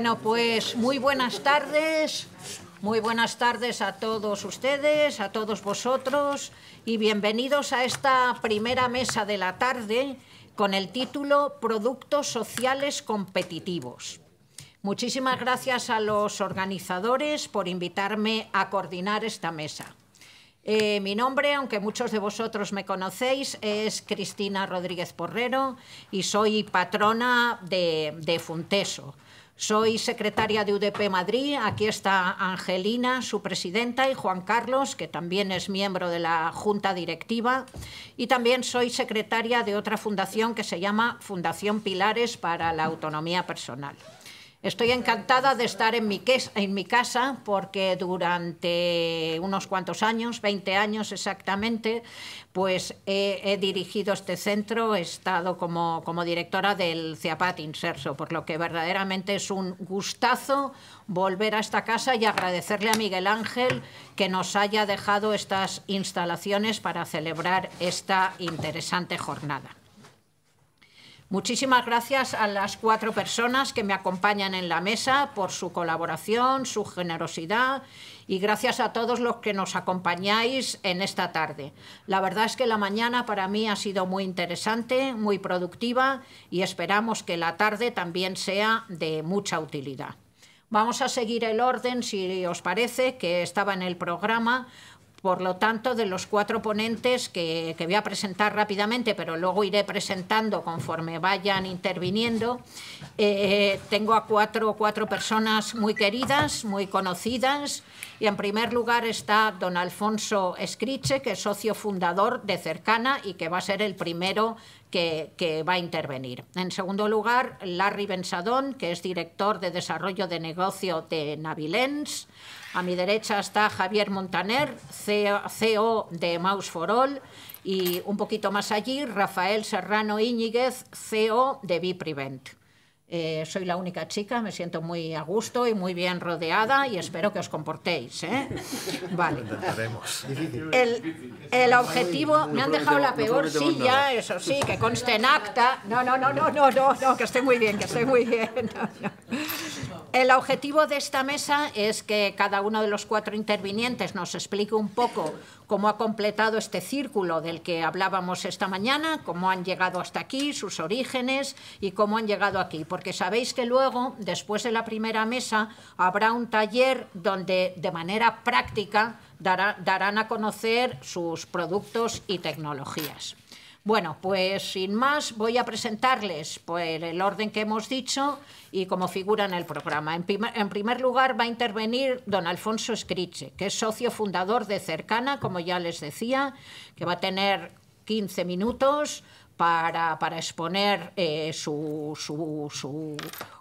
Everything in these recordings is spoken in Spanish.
Bueno, pues muy buenas tardes. Muy buenas tardes a todos ustedes, a todos vosotros y bienvenidos a esta primera mesa de la tarde con el título Productos Sociales Competitivos. Muchísimas gracias a los organizadores por invitarme a coordinar esta mesa. Eh, mi nombre, aunque muchos de vosotros me conocéis, es Cristina Rodríguez Porrero y soy patrona de Funteso. Soy secretaria de UDP Madrid, aquí está Angelina, su presidenta, y Juan Carlos, que también es miembro de la Junta Directiva, y también soy secretaria de otra fundación que se llama Fundación Pilares para la Autonomía Personal. Estoy encantada de estar en mi, en mi casa porque durante unos cuantos años, 20 años exactamente, pues he, dirigido este centro, he estado como, como directora del CIAPAT Inserso, por lo que verdaderamente es un gustazo volver a esta casa y agradecerle a Miguel Ángel que nos haya dejado estas instalaciones para celebrar esta interesante jornada. Muchísimas gracias a las cuatro personas que me acompañan en la mesa por su colaboración, su generosidad y gracias a todos los que nos acompañáis en esta tarde. La verdad es que la mañana para mí ha sido muy interesante, muy productiva y esperamos que la tarde también sea de mucha utilidad. Vamos a seguir el orden, si os parece, que estaba en el programa, por lo tanto, de los cuatro ponentes que, voy a presentar rápidamente, pero luego iré presentando conforme vayan interviniendo, eh, tengo a cuatro, cuatro personas muy queridas, muy conocidas. Y en primer lugar está don Alfonso Escriche, que es socio fundador de Cercana y que va a ser el primero que, va a intervenir. En segundo lugar, Larry Bensadón, que es director de desarrollo de negocio de Navilens. A mi derecha está Javier Montaner, CEO e de Mouse All. Y un poquito más allí, Rafael Serrano Íñiguez, CEO de Biprevent. Eh, soy la única chica, me siento muy a gusto y muy bien rodeada y espero que os comportéis. ¿eh? Vale. El, el, objetivo, me han dejado la peor silla, eso sí, que conste en acta. No, no, no, no, no, no, no que estoy muy bien, que estoy muy bien. El objetivo de esta mesa es que cada uno de los cuatro intervinientes nos explique un poco cómo ha completado este círculo del que hablábamos esta mañana, cómo han llegado hasta aquí, sus orígenes y cómo han llegado aquí. Porque sabéis que luego, después de la primera mesa, habrá un taller donde de manera práctica darán a conocer sus productos y tecnologías. Bueno, pues sin más voy a presentarles pues, el orden que hemos dicho y como figura en el programa. En primer, lugar va a intervenir don Alfonso Escriche, que es socio fundador de Cercana, como ya les decía, que va a tener 15 minutos para, exponer eh, su, su, su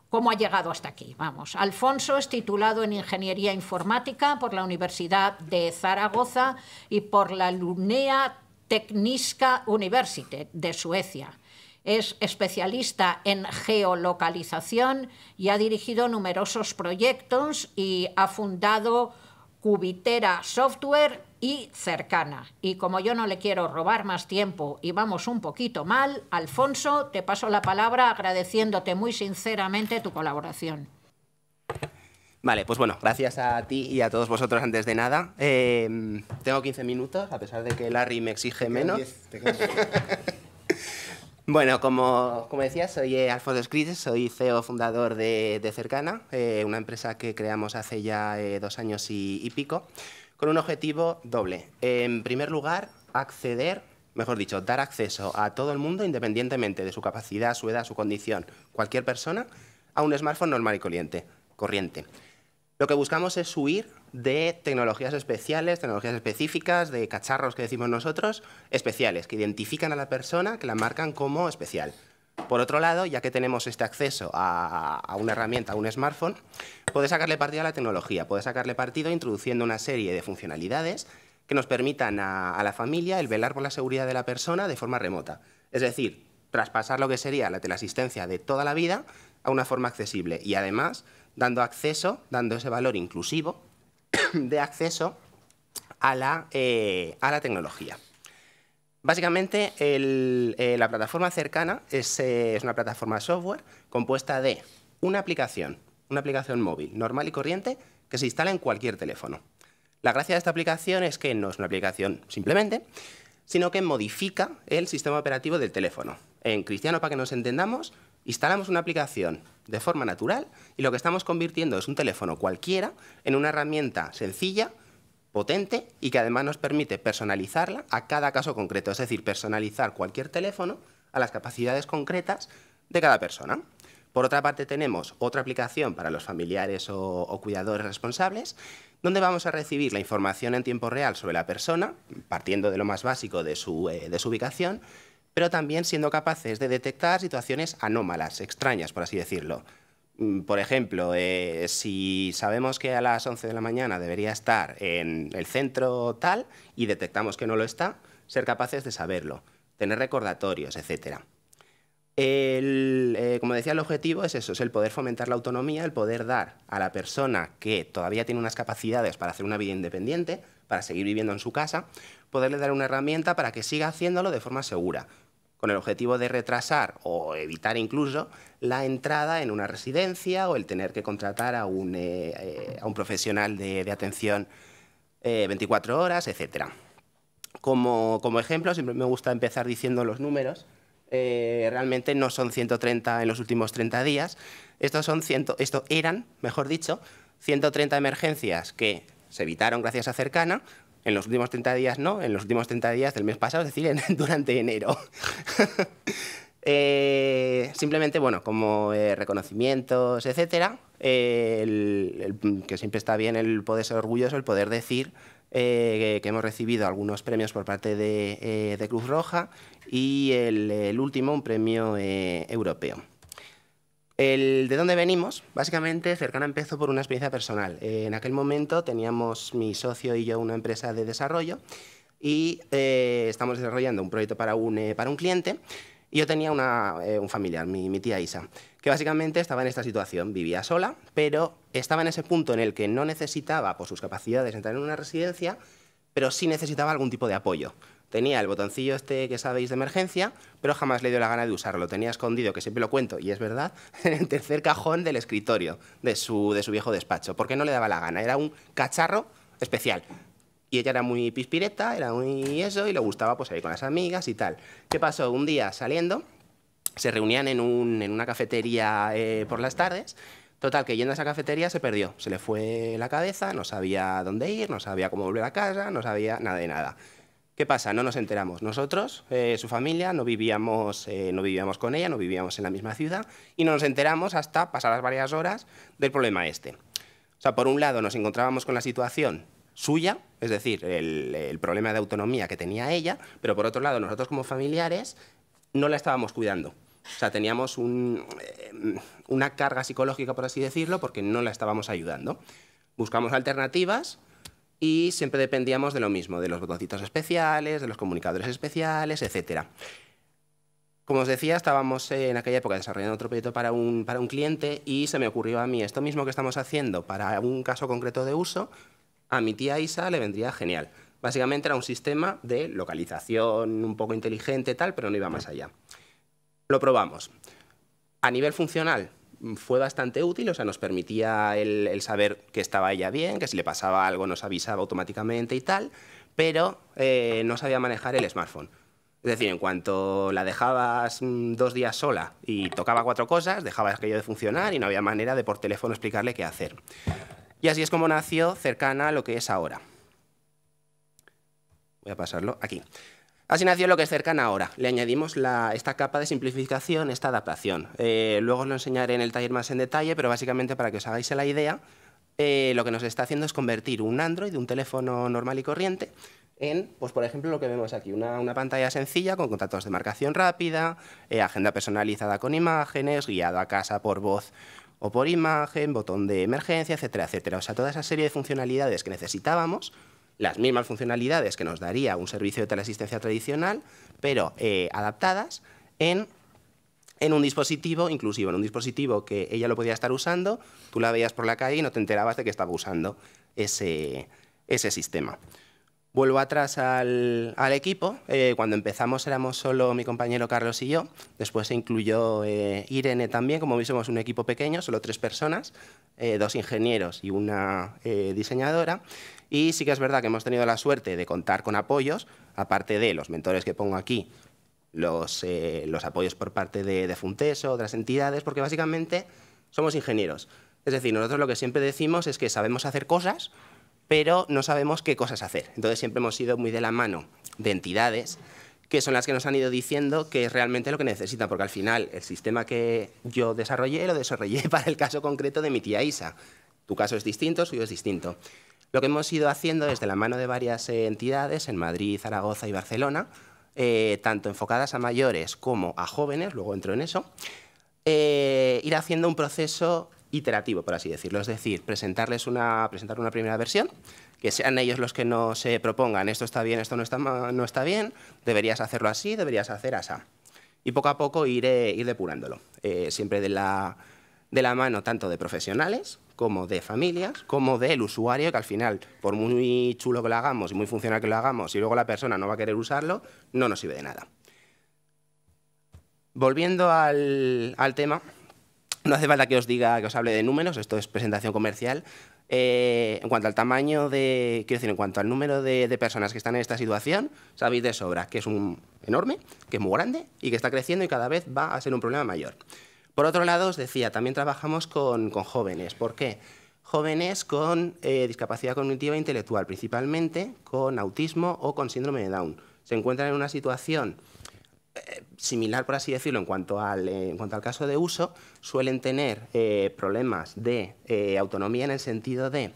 cómo ha llegado hasta aquí. Vamos, Alfonso es titulado en Ingeniería Informática por la Universidad de Zaragoza y por la LUNEA Tekniska Universitet de Suecia. Es especialista en geolocalización y ha dirigido numerosos proyectos y ha fundado Cubitera Software y Cercana. Y como yo no le quiero robar más tiempo y vamos un poquito mal, Alfonso, te paso la palabra agradeciéndote muy sinceramente tu colaboración. Vale, pues bueno, gracias a ti y a todos vosotros antes de nada. Em, tengo 15 minutos, a pesar de que Larry me exige menos. bueno, como, como, decía, soy eh, Alfonso Escrites, soy CEO fundador de, Cercana, eh, una empresa que creamos hace ya eh, dos años y, y, pico, con un objetivo doble. En primer lugar, acceder, mejor dicho, dar acceso a todo el mundo, independientemente de su capacidad, su edad, su condición, cualquier persona, a un smartphone normal y corriente. corriente. Lo que buscamos es huir de tecnologías especiales, tecnologías específicas, de cacharros que decimos nosotros, especiales, que identifican a la persona, que la marcan como especial. Por otro lado, ya que tenemos este acceso a, una herramienta, a un smartphone, puede sacarle partido a la tecnología, puede sacarle partido introduciendo una serie de funcionalidades que nos permitan a, a la familia el velar por la seguridad de la persona de forma remota. Es decir, traspasar lo que sería la teleasistencia de toda la vida a una forma accesible y además dando acceso, dando ese valor inclusivo de acceso a la, eh, tecnología. Básicamente, eh, la plataforma cercana es, eh, es, una plataforma software compuesta de una aplicación, una aplicación móvil normal y corriente que se instala en cualquier teléfono. La gracia de esta aplicación es que no es una aplicación simplemente, sino que modifica el sistema operativo del teléfono. En cristiano, para que nos entendamos, Instalamos una aplicación de forma natural y lo que estamos convirtiendo es un teléfono cualquiera en una herramienta sencilla, potente y que además nos permite personalizarla a cada caso concreto, es decir, personalizar cualquier teléfono a las capacidades concretas de cada persona. Por otra parte, tenemos otra aplicación para los familiares o, cuidadores responsables, donde vamos a recibir la información en tiempo real sobre la persona, partiendo de lo más básico de su eh, ubicación, pero también siendo capaces de detectar situaciones anómalas, extrañas, por así decirlo. Mm, por ejemplo, eh, si sabemos que a las 11 de la mañana debería estar en el centro tal y detectamos que no lo está, ser capaces de saberlo, tener recordatorios, etc. Eh, como decía, el objetivo es eso, es el poder fomentar la autonomía, el poder dar a la persona que todavía tiene unas capacidades para hacer una vida independiente, para seguir viviendo en su casa, poderle dar una herramienta para que siga haciéndolo de forma segura, con el objetivo de retrasar o evitar incluso la entrada en una residencia o el tener que contratar a un, eh, eh, a un profesional de, atención 24 eh, horas, etc. Como, ejemplo, siempre me gusta empezar diciendo los números. realmente no son 130 en los últimos 30 días. Estos, son ciento, esto eran, mejor dicho, 130 emergencias que se evitaron gracias a Cercana, en los últimos 30 días no, en los últimos 30 días del mes pasado, es decir, durante enero. Eh, simplemente, bueno, como eh, reconocimientos, etcétera, eh, que siempre está bien el poder ser orgulloso, el poder decir que, hemos recibido algunos premios por parte de, Cruz Roja y el último, un premio europeo. El de dónde venimos, básicamente Cercana empezó por una experiencia personal. Eh, en aquel momento teníamos mi socio y yo una empresa de desarrollo y eh, estamos desarrollando un proyecto eh, para un, cliente y yo tenía una, un familiar, mi, mi, tía Isa, que básicamente estaba en esta situación, vivía sola, pero estaba en ese punto en el que no necesitaba por sus capacidades entrar en una residencia, pero sí necesitaba algún tipo de apoyo tenía el botoncillo este que sabéis de emergencia, pero jamás le dio la gana de usarlo. Tenía escondido, que siempre lo cuento, y es verdad, en el tercer cajón del escritorio de su, de su viejo despacho, porque no le daba la gana. Era un cacharro especial. Y ella era muy pispireta, era muy eso, y le gustaba pues con las amigas y tal. ¿Qué pasó? Un día saliendo, se reunían en, una cafetería eh, por las tardes, Total, que yendo a esa cafetería se perdió. Se le fue la cabeza, no sabía dónde ir, no sabía cómo volver a casa, no sabía nada de nada. ¿Qué pasa? No nos enteramos. Nosotros, eh, su familia, no vivíamos, eh, no vivíamos con ella, no vivíamos en la misma ciudad y no nos enteramos hasta pasadas varias horas del problema este. O sea, por un lado nos encontrábamos con la situación suya, es decir, el, problema de autonomía que tenía ella, pero por otro lado nosotros como familiares no la estábamos cuidando. O sea, teníamos eh, una carga psicológica, por así decirlo, porque no la estábamos ayudando. Buscamos alternativas, y siempre dependíamos de lo mismo, de los botoncitos especiales, de los comunicadores especiales, etc. Como os decía, estábamos en aquella época desarrollando otro proyecto para un, para un cliente y se me ocurrió a mí esto mismo que estamos haciendo para un caso concreto de uso, a mi tía Isa le vendría genial. Básicamente era un sistema de localización un poco inteligente, tal, pero no iba más allá. Lo probamos. A nivel funcional, fue bastante útil, o sea, nos permitía el, saber que estaba ella bien, que si le pasaba algo nos avisaba automáticamente y tal, pero eh, no sabía manejar el smartphone. Es decir, en cuanto la dejabas mm, dos días sola y tocaba cuatro cosas, dejabas aquello de funcionar y no había manera de por teléfono explicarle qué hacer. Y así es como nació cercana a lo que es ahora. Voy a pasarlo aquí. Así nació lo que es cercana ahora. Le añadimos esta capa de simplificación, esta adaptación. Eh, luego os lo enseñaré en el taller más en detalle, pero básicamente para que os hagáis la idea, eh, lo que nos está haciendo es convertir un Android, un teléfono normal y corriente, en, pues por ejemplo, lo que vemos aquí, una, pantalla sencilla con contactos de marcación rápida, eh, agenda personalizada con imágenes, guiado a casa por voz o por imagen, botón de emergencia, etcétera, etcétera. O sea, toda esa serie de funcionalidades que necesitábamos las mismas funcionalidades que nos daría un servicio de teleasistencia tradicional, pero eh, adaptadas en, un dispositivo inclusivo, en un dispositivo que ella lo podía estar usando, tú la veías por la calle y no te enterabas de que estaba usando ese, ese sistema. Vuelvo atrás al, equipo. Eh, cuando empezamos éramos solo mi compañero Carlos y yo. Después se incluyó eh, Irene también. Como veis, un equipo pequeño, solo tres personas, dos ingenieros y una diseñadora. Y sí que es verdad que hemos tenido la suerte de contar con apoyos, aparte de los mentores que pongo aquí, los, eh, apoyos por parte de, de Funteso, otras entidades, porque básicamente somos ingenieros. Es decir, nosotros lo que siempre decimos es que sabemos hacer cosas, pero no sabemos qué cosas hacer. Entonces siempre hemos sido muy de la mano de entidades que son las que nos han ido diciendo que es realmente lo que necesitan, porque al final el sistema que yo desarrollé lo desarrollé para el caso concreto de mi tía Isa. Tu caso es distinto, suyo es distinto. Lo que hemos ido haciendo desde la mano de varias eh, entidades en Madrid, Zaragoza y Barcelona, eh, tanto enfocadas a mayores como a jóvenes, luego entro en eso, eh, ir haciendo un proceso iterativo, por así decirlo. Es decir, presentarles una, presentar una primera versión, que sean ellos los que nos se propongan esto está bien, esto no está, no está bien, deberías hacerlo así, deberías hacer así. Y poco a poco ir, ir depurándolo, siempre de la, de la mano tanto de profesionales como de familias, como del usuario, que al final, por muy chulo que lo hagamos y muy funcional que lo hagamos, y luego la persona no va a querer usarlo, no nos sirve de nada. Volviendo al, al tema, no hace falta que os diga, que os hable de números, esto es presentación comercial. Eh, en cuanto al tamaño de, quiero decir, en cuanto al número de, personas que están en esta situación, sabéis de sobra que es un enorme, que es muy grande y que está creciendo y cada vez va a ser un problema mayor. Por otro lado, os decía, también trabajamos con, jóvenes. ¿Por qué? Jóvenes con eh, discapacidad cognitiva e intelectual, principalmente con autismo o con síndrome de Down. Se encuentran en una situación eh, similar, por así decirlo, eh, en cuanto al caso de uso, suelen tener problemas de autonomía en el sentido de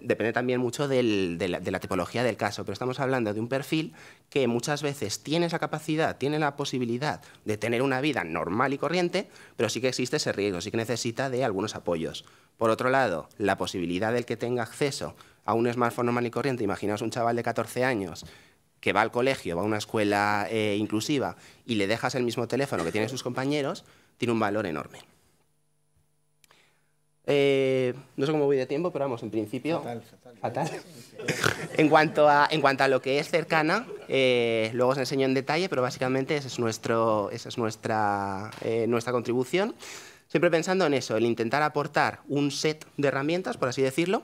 depende también mucho de, la, tipología del caso, pero estamos hablando de un perfil que muchas veces tiene esa capacidad, tiene la posibilidad de tener una vida normal y corriente, pero sí que existe ese riesgo, sí que necesita de algunos apoyos. Por otro lado, la posibilidad del que tenga acceso a un smartphone normal y corriente, imaginaos un chaval de 14 años que va al colegio, va a una escuela eh, inclusiva y le dejas el mismo teléfono que tienen sus compañeros, tiene un valor enorme. Eh, no sé cómo voy de tiempo, pero vamos, en principio. Fatal, fatal. en, cuanto a, en cuanto a lo que es cercana, eh, luego os enseño en detalle, pero básicamente esa es, nuestro, es nuestra, eh, nuestra contribución. Siempre pensando en eso, el intentar aportar un set de herramientas, por así decirlo,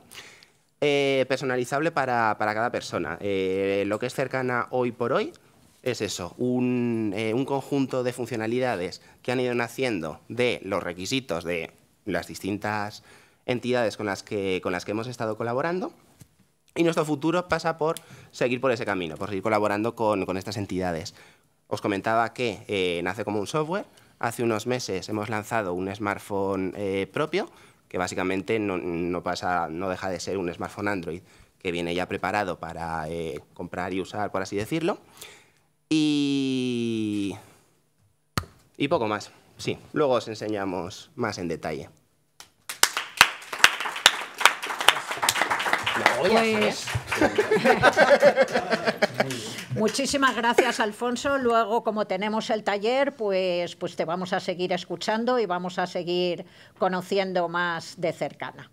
personalizable para, cada persona. lo que es cercana hoy por hoy es eso, un conjunto de funcionalidades que han ido naciendo de los requisitos de las distintas entidades con las que, con las que hemos estado colaborando. Y nuestro futuro pasa por seguir por ese camino, por seguir colaborando con, estas entidades. Os comentaba que eh, nace como un software. Hace unos meses hemos lanzado un smartphone eh, propio, que básicamente no, pasa, no deja de ser un smartphone Android que viene ya preparado para eh, comprar y usar, por así decirlo. Y... y poco más. Sí, luego os enseñamos más en detalle. Pues Muchísimas gracias, Alfonso. Luego, como tenemos el taller, pues, pues te vamos a seguir escuchando y vamos a seguir conociendo más de cercana.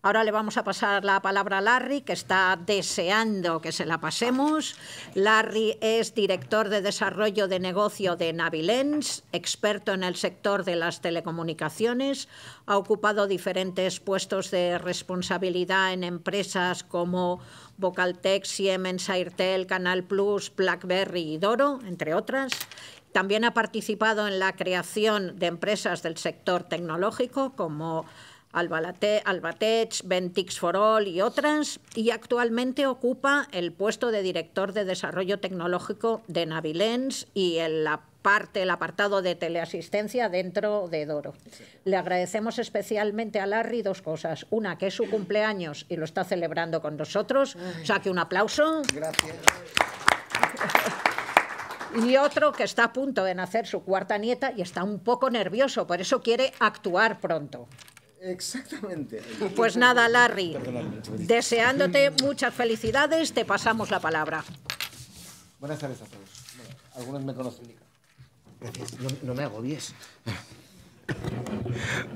Ahora le vamos a pasar la palabra a Larry, que está deseando que se la pasemos. Larry es director de desarrollo de negocio de Navilens, experto en el sector de las telecomunicaciones. Ha ocupado diferentes puestos de responsabilidad en empresas como Vocaltech, Siemens, Airtel, Canal Plus, BlackBerry y Doro, entre otras. También ha participado en la creación de empresas del sector tecnológico como Albatech, Ventix for All y otras, y actualmente ocupa el puesto de director de desarrollo tecnológico de Navilens y el parte, el apartado de teleasistencia dentro de Doro. Le agradecemos especialmente a Larry dos cosas. Una, que es su cumpleaños y lo está celebrando con nosotros. saque un aplauso. Gracias. Y otro que está a punto de nacer su cuarta nieta y está un poco nervioso, por eso quiere actuar pronto. Exactamente. Pues nada, Larry, deseándote muchas felicidades, te pasamos la palabra. Buenas tardes a todos. algunos me conocen. Gracias, no, me agobies.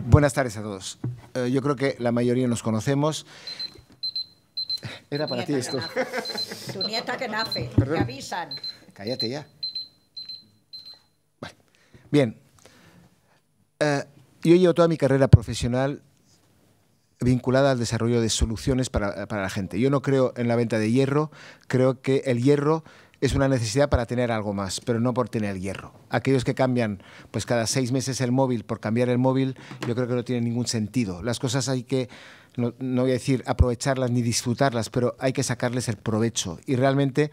Buenas tardes a todos. Eh, yo creo que la mayoría nos conocemos. Era para ti esto. Tu nieta que nace, ¿Perdón? te avisan. Cállate ya. Bien. Eh, yo llevo toda mi carrera profesional vinculada al desarrollo de soluciones para, la gente. Yo no creo en la venta de hierro, creo que el hierro es una necesidad para tener algo más, pero no por tener hierro. Aquellos que cambian pues cada seis meses el móvil por cambiar el móvil, yo creo que no tiene ningún sentido. Las cosas hay que, no, voy a decir aprovecharlas ni disfrutarlas, pero hay que sacarles el provecho. Y realmente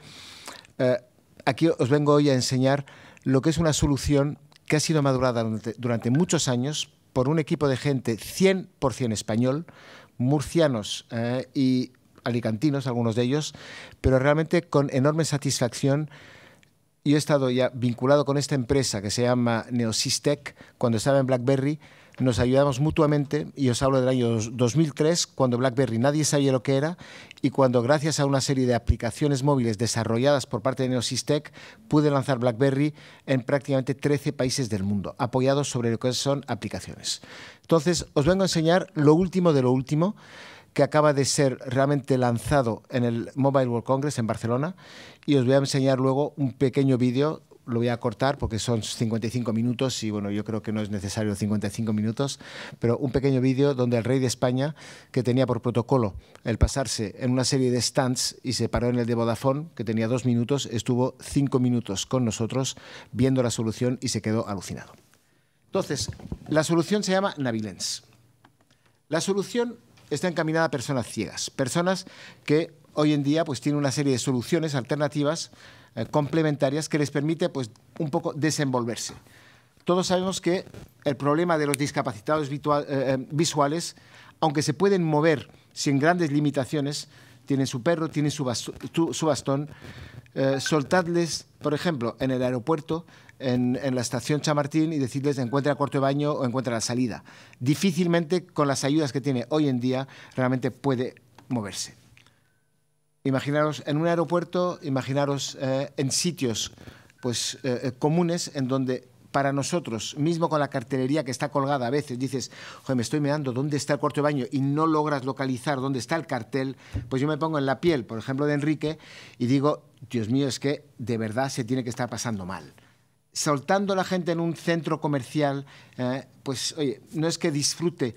eh, aquí os vengo hoy a enseñar lo que es una solución que ha sido madurada durante muchos años por un equipo de gente 100% español, murcianos eh, y alicantinos, algunos de ellos, pero realmente con enorme satisfacción. Yo he estado ya vinculado con esta empresa que se llama Neosistec cuando estaba en BlackBerry nos ayudamos mutuamente y os hablo del año 2003, cuando BlackBerry nadie sabía lo que era y cuando gracias a una serie de aplicaciones móviles desarrolladas por parte de NeoSysTech pude lanzar BlackBerry en prácticamente 13 países del mundo, apoyados sobre lo que son aplicaciones. Entonces, os vengo a enseñar lo último de lo último que acaba de ser realmente lanzado en el Mobile World Congress en Barcelona y os voy a enseñar luego un pequeño vídeo lo voy a cortar porque son 55 minutos y bueno, yo creo que no es necesario 55 minutos, pero un pequeño vídeo donde el rey de España, que tenía por protocolo el pasarse en una serie de stands y se paró en el de Vodafone, que tenía dos minutos, estuvo cinco minutos con nosotros viendo la solución y se quedó alucinado. Entonces, la solución se llama Navilens. La solución está encaminada a personas ciegas, personas que hoy en día pues tienen una serie de soluciones alternativas eh, complementarias que les permite pues, un poco desenvolverse. Todos sabemos que el problema de los discapacitados eh, eh, visuales, aunque se pueden mover sin grandes limitaciones, tienen su perro, tienen su, bastón, su bastón soltadles, por ejemplo, en el aeropuerto, en, la estación Chamartín y decirles encuentra corto cuarto de baño o encuentra la salida. Difícilmente con las ayudas que tiene hoy en día realmente puede moverse. Imaginaros en un aeropuerto, imaginaros eh, en sitios pues, eh, eh, comunes en donde para nosotros, mismo con la cartelería que está colgada a veces, dices, me estoy mirando dónde está el cuarto de baño y no logras localizar dónde está el cartel, pues yo me pongo en la piel, por ejemplo, de Enrique y digo, Dios mío, es que de verdad se tiene que estar pasando mal. Soltando a la gente en un centro comercial, pues oye, no es que disfrute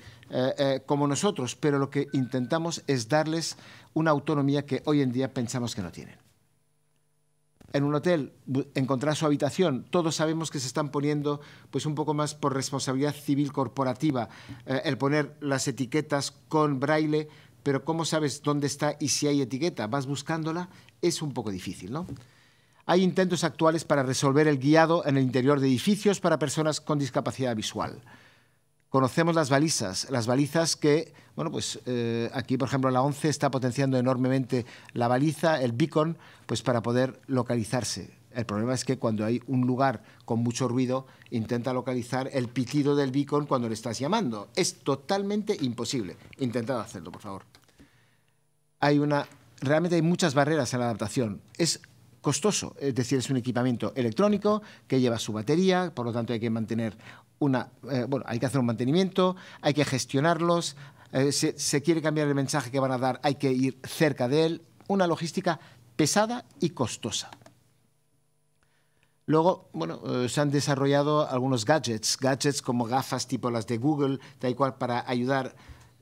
como nosotros, pero lo que intentamos es darles una autonomía que hoy en día pensamos que no tienen. En un hotel, encontrar su habitación, todos sabemos que se están poniendo pues un poco más por responsabilidad civil corporativa, eh, el poner las etiquetas con braille, pero ¿cómo sabes dónde está y si hay etiqueta? ¿Vas buscándola? Es un poco difícil, ¿no? Hay intentos actuales para resolver el guiado en el interior de edificios para personas con discapacidad visual conocemos las balizas, las balizas que, bueno, pues eh, aquí, por ejemplo, la 11 está potenciando enormemente la baliza, el beacon, pues para poder localizarse. El problema es que cuando hay un lugar con mucho ruido, intenta localizar el pitido del beacon cuando le estás llamando. Es totalmente imposible. Intentad hacerlo, por favor. Hay una, realmente hay muchas barreras en la adaptación. Es costoso, es decir, es un equipamiento electrónico que lleva su batería, por lo tanto hay que mantener eh, bueno, hay que hacer un mantenimiento, hay que gestionarlos, eh, se, quiere cambiar el mensaje que van a dar, hay que ir cerca de él, una logística pesada y costosa. Luego, bueno, eh, se han desarrollado algunos gadgets, gadgets como gafas tipo las de Google, tal cual, para ayudar.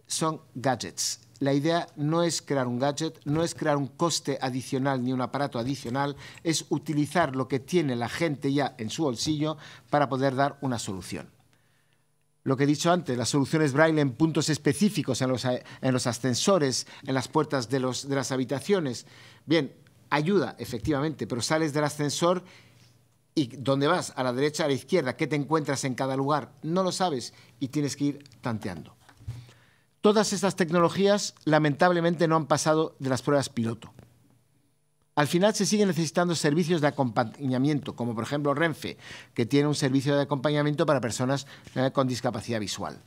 Son gadgets la idea no es crear un gadget, no es crear un coste adicional ni un aparato adicional, es utilizar lo que tiene la gente ya en su bolsillo para poder dar una solución lo que he dicho antes, las soluciones braille en puntos específicos, en los, ascensores, en las puertas de, de, las habitaciones. Bien, ayuda, efectivamente, pero sales del ascensor y ¿dónde vas? ¿A la derecha, a la izquierda? ¿Qué te encuentras en cada lugar? No lo sabes y tienes que ir tanteando. Todas estas tecnologías lamentablemente no han pasado de las pruebas piloto. Al final se siguen necesitando servicios de acompañamiento, como por ejemplo Renfe, que tiene un servicio de acompañamiento para personas eh, con discapacidad visual.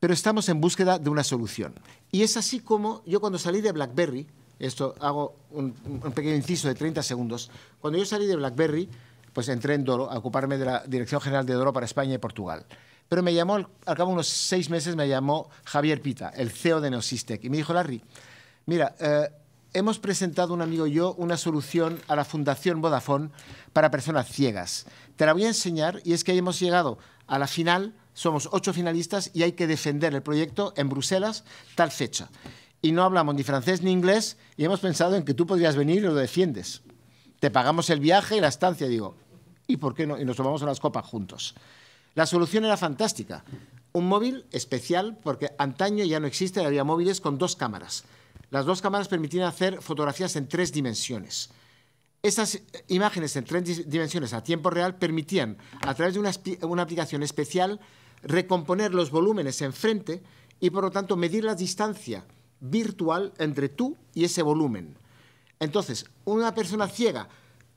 Pero estamos en búsqueda de una solución. Y es así como yo cuando salí de BlackBerry, esto hago un, pequeño inciso de 30 segundos, cuando yo salí de BlackBerry, pues entré en Doro a ocuparme de la Dirección General de Doro para España y Portugal. Pero me llamó, al cabo de unos seis meses, me llamó Javier Pita, el CEO de Neosistec, y me dijo, Larry, mira, eh, hemos presentado un amigo y yo una solución a la Fundación Vodafone para personas ciegas. Te la voy a enseñar y es que hemos llegado a la final, somos ocho finalistas y hay que defender el proyecto en Bruselas tal fecha. Y no hablamos ni francés ni inglés y hemos pensado en que tú podrías venir y lo defiendes. Te pagamos el viaje y la estancia, digo. ¿Y por qué no? Y nos tomamos unas copas juntos. La solución era fantástica. Un móvil especial, porque antaño ya no existe, había móviles con dos cámaras. Las dos cámaras permitían hacer fotografías en tres dimensiones. Esas imágenes en tres dimensiones a tiempo real permitían, a través de una, aplicación especial, recomponer los volúmenes enfrente y, por lo tanto, medir la distancia virtual entre tú y ese volumen. Entonces, una persona ciega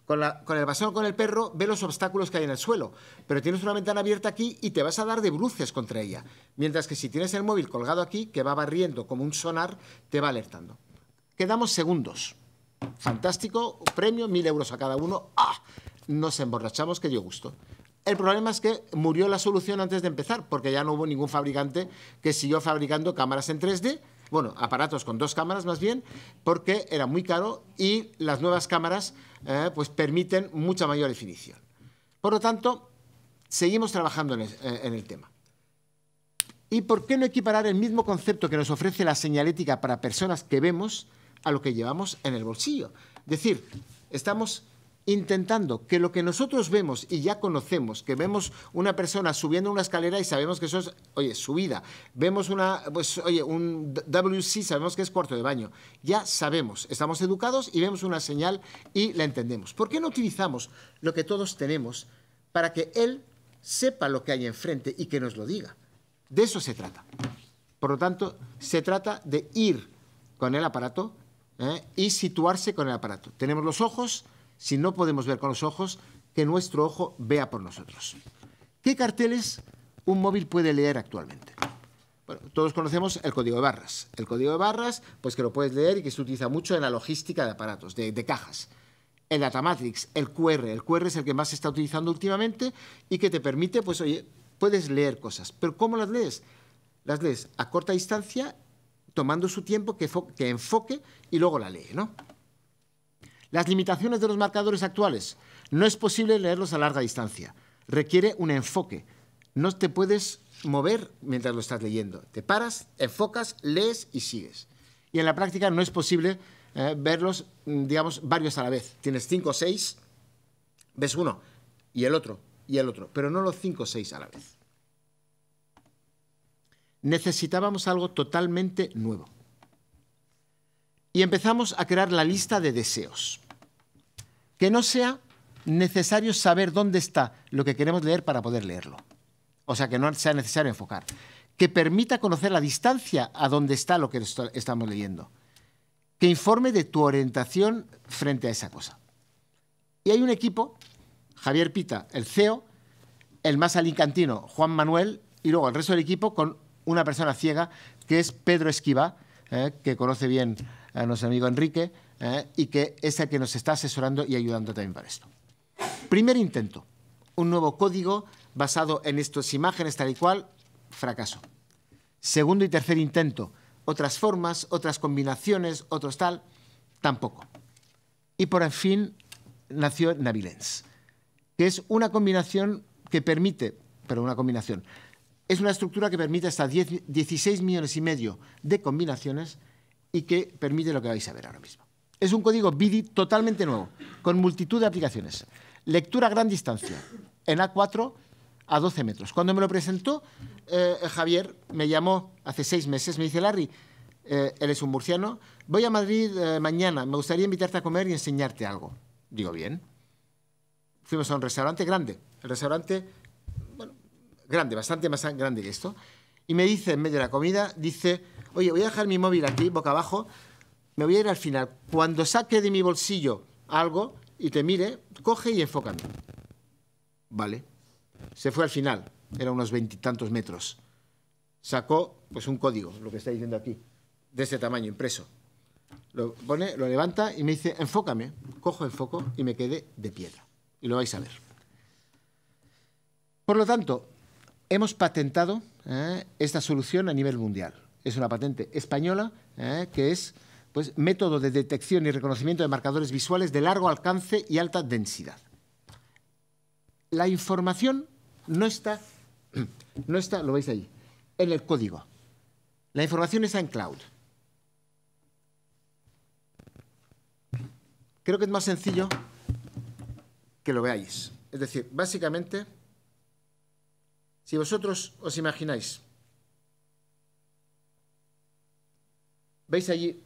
con, el paseo con el perro, ve los obstáculos que hay en el suelo, pero tienes una ventana abierta aquí y te vas a dar de bruces contra ella. Mientras que si tienes el móvil colgado aquí, que va barriendo como un sonar, te va alertando. Quedamos segundos. Fantástico, premio, mil euros a cada uno. ¡Ah! Nos emborrachamos, que dio gusto. El problema es que murió la solución antes de empezar, porque ya no hubo ningún fabricante que siguió fabricando cámaras en 3D bueno, aparatos con dos cámaras más bien, porque era muy caro y las nuevas cámaras eh, pues permiten mucha mayor definición. Por lo tanto, seguimos trabajando en el, eh, en el tema. ¿Y por qué no equiparar el mismo concepto que nos ofrece la señalética para personas que vemos a lo que llevamos en el bolsillo? Es decir, estamos intentando que lo que nosotros vemos y ya conocemos, que vemos una persona subiendo una escalera y sabemos que eso es, oye, subida, vemos una, pues, oye, un WC, sabemos que es cuarto de baño, ya sabemos, estamos educados y vemos una señal y la entendemos. ¿Por qué no utilizamos lo que todos tenemos para que él sepa lo que hay enfrente y que nos lo diga? De eso se trata. Por lo tanto, se trata de ir con el aparato ¿eh? y situarse con el aparato. Tenemos los ojos, si no podemos ver con los ojos, que nuestro ojo vea por nosotros. ¿Qué carteles un móvil puede leer actualmente? Bueno, todos conocemos el código de barras. El código de barras, pues que lo puedes leer y que se utiliza mucho en la logística de aparatos, de, cajas. El Datamatrix, el QR. El QR es el que más se está utilizando últimamente y que te permite, pues oye, puedes leer cosas. Pero ¿cómo las lees? Las lees a corta distancia, tomando su tiempo que, que enfoque y luego la lee, ¿no? Las limitaciones de los marcadores actuales. No es posible leerlos a larga distancia. Requiere un enfoque. No te puedes mover mientras lo estás leyendo. Te paras, enfocas, lees y sigues. Y en la práctica no es posible eh, verlos, mm, digamos, varios a la vez. Tienes cinco o seis, ves uno y el otro y el otro, pero no los cinco o seis a la vez. Necesitábamos algo totalmente nuevo. Y empezamos a crear la lista de deseos que no sea necesario saber dónde está lo que queremos leer para poder leerlo. O sea, que no sea necesario enfocar. Que permita conocer la distancia a dónde está lo que estamos leyendo. Que informe de tu orientación frente a esa cosa. Y hay un equipo, Javier Pita, el CEO, el más alicantino, Juan Manuel, y luego el resto del equipo con una persona ciega, que es Pedro Esquiva, eh, que conoce bien a nuestro amigo Enrique, ¿eh? y que es el que nos está asesorando y ayudando también para esto. Primer intento, un nuevo código basado en estas imágenes tal y cual, fracaso. Segundo y tercer intento, otras formas, otras combinaciones, otros tal, tampoco. Y por fin nació Navilens, que es una combinación que permite, pero una combinación, es una estructura que permite hasta 16 millones y medio de combinaciones y que permite lo que vais a ver ahora mismo. Es un código BIDI totalmente nuevo, con multitud de aplicaciones. Lectura a gran distancia, en A4 a 12 metros. Cuando me lo presentó, eh, Javier me llamó hace seis meses, me dice, Larry, él eh, es un murciano, voy a Madrid eh, mañana, me gustaría invitarte a comer y enseñarte algo. Digo, bien. Fuimos a un restaurante grande, el restaurante, bueno, grande, bastante más grande que esto. Y me dice, en medio de la comida, dice, oye, voy a dejar mi móvil aquí, boca abajo, me voy a ir al final. Cuando saque de mi bolsillo algo y te mire, coge y enfócame. Vale. Se fue al final. Era unos veintitantos metros. Sacó pues un código, lo que estáis viendo aquí, de este tamaño, impreso. Lo pone, lo levanta y me dice, enfócame. Cojo el foco y me quedé de piedra. Y lo vais a ver. Por lo tanto, hemos patentado ¿eh? esta solución a nivel mundial. Es una patente española ¿eh? que es pues, método de detección y reconocimiento de marcadores visuales de largo alcance y alta densidad. La información no está, no está, lo veis ahí, en el código. La información está en cloud. Creo que es más sencillo que lo veáis. Es decir, básicamente, si vosotros os imagináis, veis allí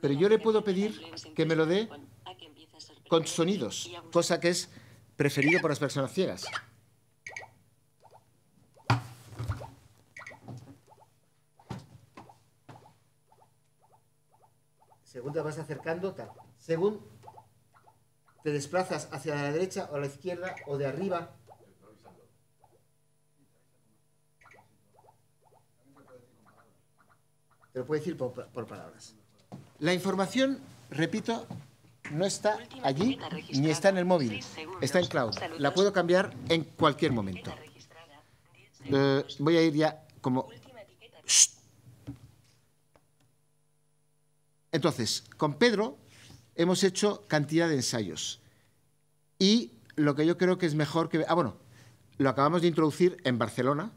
pero yo le puedo pedir que me lo dé con sonidos, cosa que es preferido por las personas ciegas. Según te vas acercando, Según te desplazas hacia la derecha o a la izquierda o de arriba. Te lo puede decir por palabras. La información, repito, no está allí ni está en el móvil, está en cloud. La puedo cambiar en cualquier momento. Eh, voy a ir ya como... Entonces, con Pedro hemos hecho cantidad de ensayos y lo que yo creo que es mejor que... Ah, bueno, lo acabamos de introducir en Barcelona.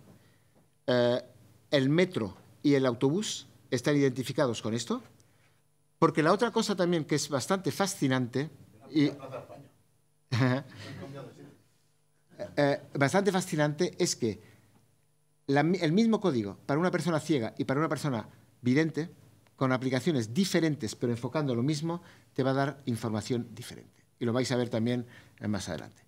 Eh, el metro y el autobús están identificados con esto. Porque la otra cosa también que es bastante fascinante... Y, eh, eh, bastante fascinante es que el mismo código para una persona ciega y para una persona vidente, con aplicaciones diferentes pero enfocando lo mismo, te va a dar información diferente. Y lo vais a ver también eh, más adelante.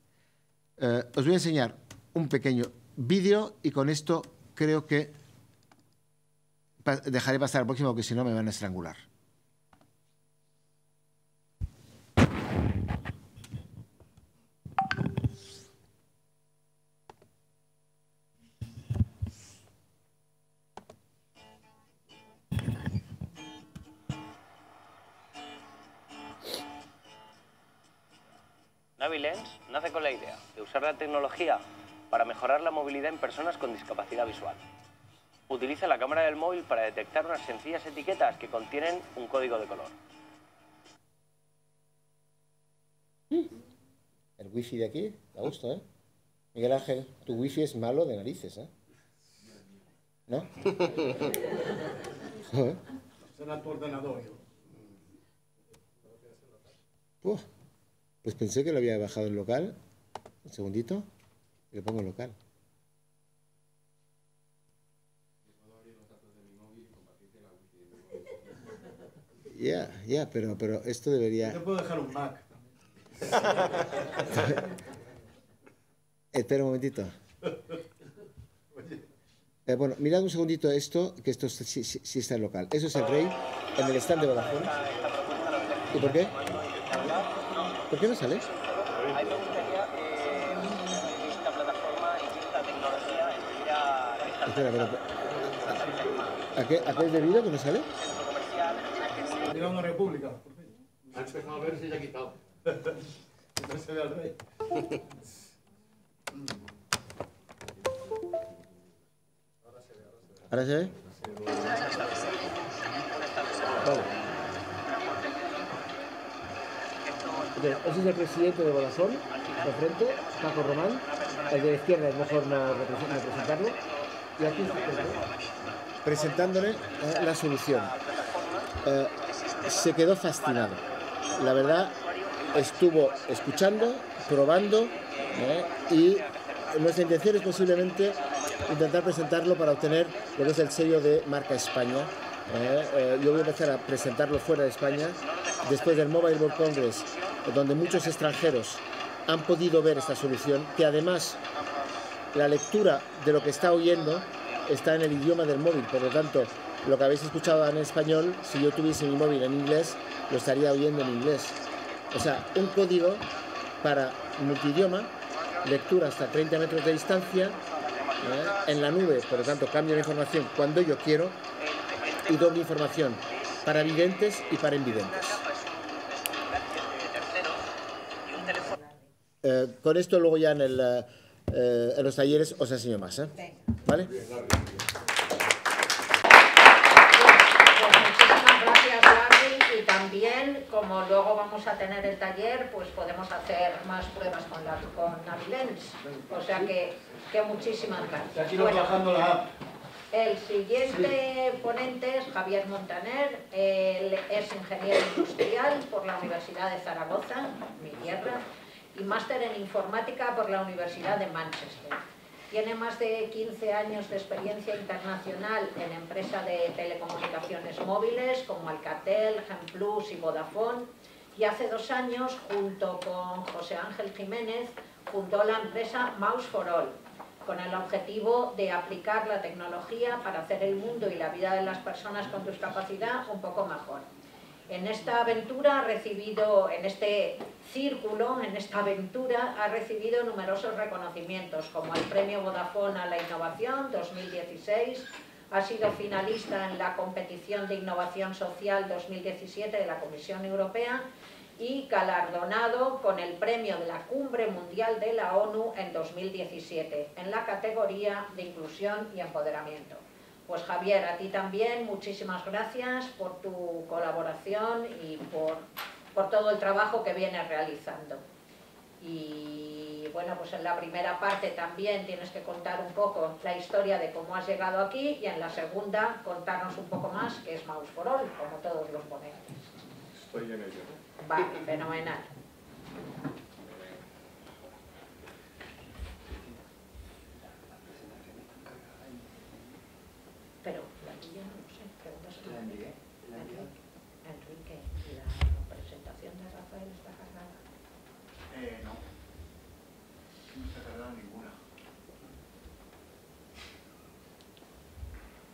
os voy a enseñar un pequeño vídeo y con esto creo que dejaré pasar al próximo porque si no me van a estrangular. Lens nace con la idea de usar la tecnología para mejorar la movilidad en personas con discapacidad visual. Utiliza la cámara del móvil para detectar unas sencillas etiquetas que contienen un código de color. El wifi de aquí, Me gusta, ¿eh? Miguel Ángel, tu wifi es malo de narices, ¿eh? ¿No? Será tu ordenador. Uf. Pues pensé que lo había bajado en local. Un segundito. Le pongo local. Ya, ya, pero, pero esto debería... Yo puedo dejar un Mac. Espera un momentito. Eh, bueno, mirad un segundito esto, que esto sí, está en local. Eso es el rey en el stand de Badajoz. ¿Y por qué? ¿Por qué no sales? A mí me gustaría eh, esta plataforma y esta tecnología estuviera... Espera, espera. ¿A qué, ¿A qué es debido que no sale? Centro comercial. Llega una república. Ha empezado a ver si ya ha quitado. no se ve al rey. Ahora se ve, ahora se ve. ¿Ahora se ve? ese es el presidente de Bodasol, de frente, Paco Román, el de la izquierda es mejor no presentarlo... y aquí presentándole eh, la solución. Eh, se quedó fascinado. La verdad, estuvo escuchando, probando y nuestra intención es posiblemente intentar presentarlo para obtener lo que es el sello de marca España. ¿eh? yo voy a empezar a presentarlo fuera de España. Después del Mobile World Congress donde muchos extranjeros han podido ver esta solución, que además la lectura de lo que está oyendo está en el idioma del móvil, por lo tanto, lo que habéis escuchado en español, si yo tuviese mi móvil en inglés, lo estaría oyendo en inglés. O sea, un código para multidioma, lectura hasta 30 metros de distancia, ¿eh? en la nube, por lo tanto, cambio de información cuando yo quiero y doble información para videntes y para invidentes. Eh, con esto luego ya en, el, eh, en, los talleres os enseño más. ¿eh? ¿Vale? y también, como luego vamos a tener el taller, pues podemos hacer más pruebas con, la, con Navilens. O sea que, muchísimas gracias. la El siguiente ponente es Javier Montaner, él es ingeniero industrial por la Universidad de Zaragoza, mi tierra y máster en informática por la Universidad de Manchester. Tiene más de 15 años de experiencia internacional en empresas de telecomunicaciones móviles como Alcatel, Genplus y Vodafone y hace dos años, junto con José Ángel Jiménez, fundó la empresa Mouse for All, con el objetivo de aplicar la tecnología para hacer el mundo y la vida de las personas con discapacidad un poco mejor. En esta aventura ha recibido, en este círculo, en esta aventura, ha recibido numerosos reconocimientos, como el Premio Vodafone a la Innovación 2016, ha sido finalista en la competición de innovación social 2017 de la Comisión Europea y galardonado con el premio de la Cumbre Mundial de la ONU en 2017 en la categoría de inclusión y empoderamiento. Pues Javier, a ti también, muchísimas gracias por tu colaboración y por, todo el trabajo que vienes realizando. Y bueno, pues en la primera parte también tienes que contar un poco la historia de cómo has llegado aquí y en la segunda contarnos un poco más que es mouse for All, como todos los ponentes. Estoy en ello. Vale, fenomenal. Pero la niña no sé, preguntas a la Enrique. La Enrique, la presentación de Rafael está cargada. Eh, no. No está cargada ninguna.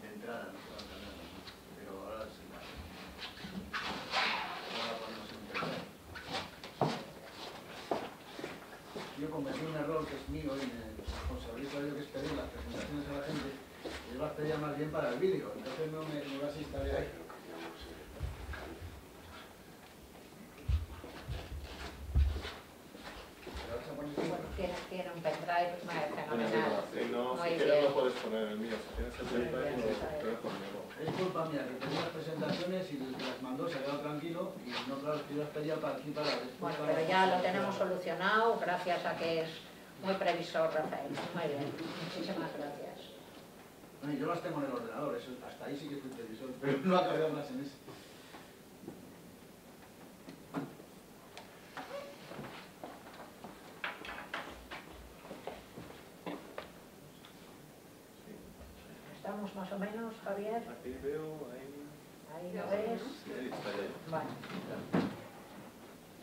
De entrada no estaba cargada, pero ahora sí la Ahora podemos empezar. Yo cometí un error que es mío y me responsabilizo de que esperé las presentaciones a la gente yo las pedía más bien para el vídeo, entonces no me, no las instalé ahí. Que tiene un pendrive fenomenal. No, si quieres lo puedes poner el mío. Si tienes el pendrive, lo el Es culpa mía que tenía las presentaciones y las mandó, se quedó tranquilo y no, claro, si las pedía para aquí para después. Bueno, pero ya lo tenemos solucionado gracias a que es muy previsor, Rafael. Muy bien, muchísimas gracias. Yo las tengo en el ordenador, hasta ahí sí que estoy mi pero no ha cargado más en ese. Estamos más o menos, Javier. Aquí veo, ahí. lo ves.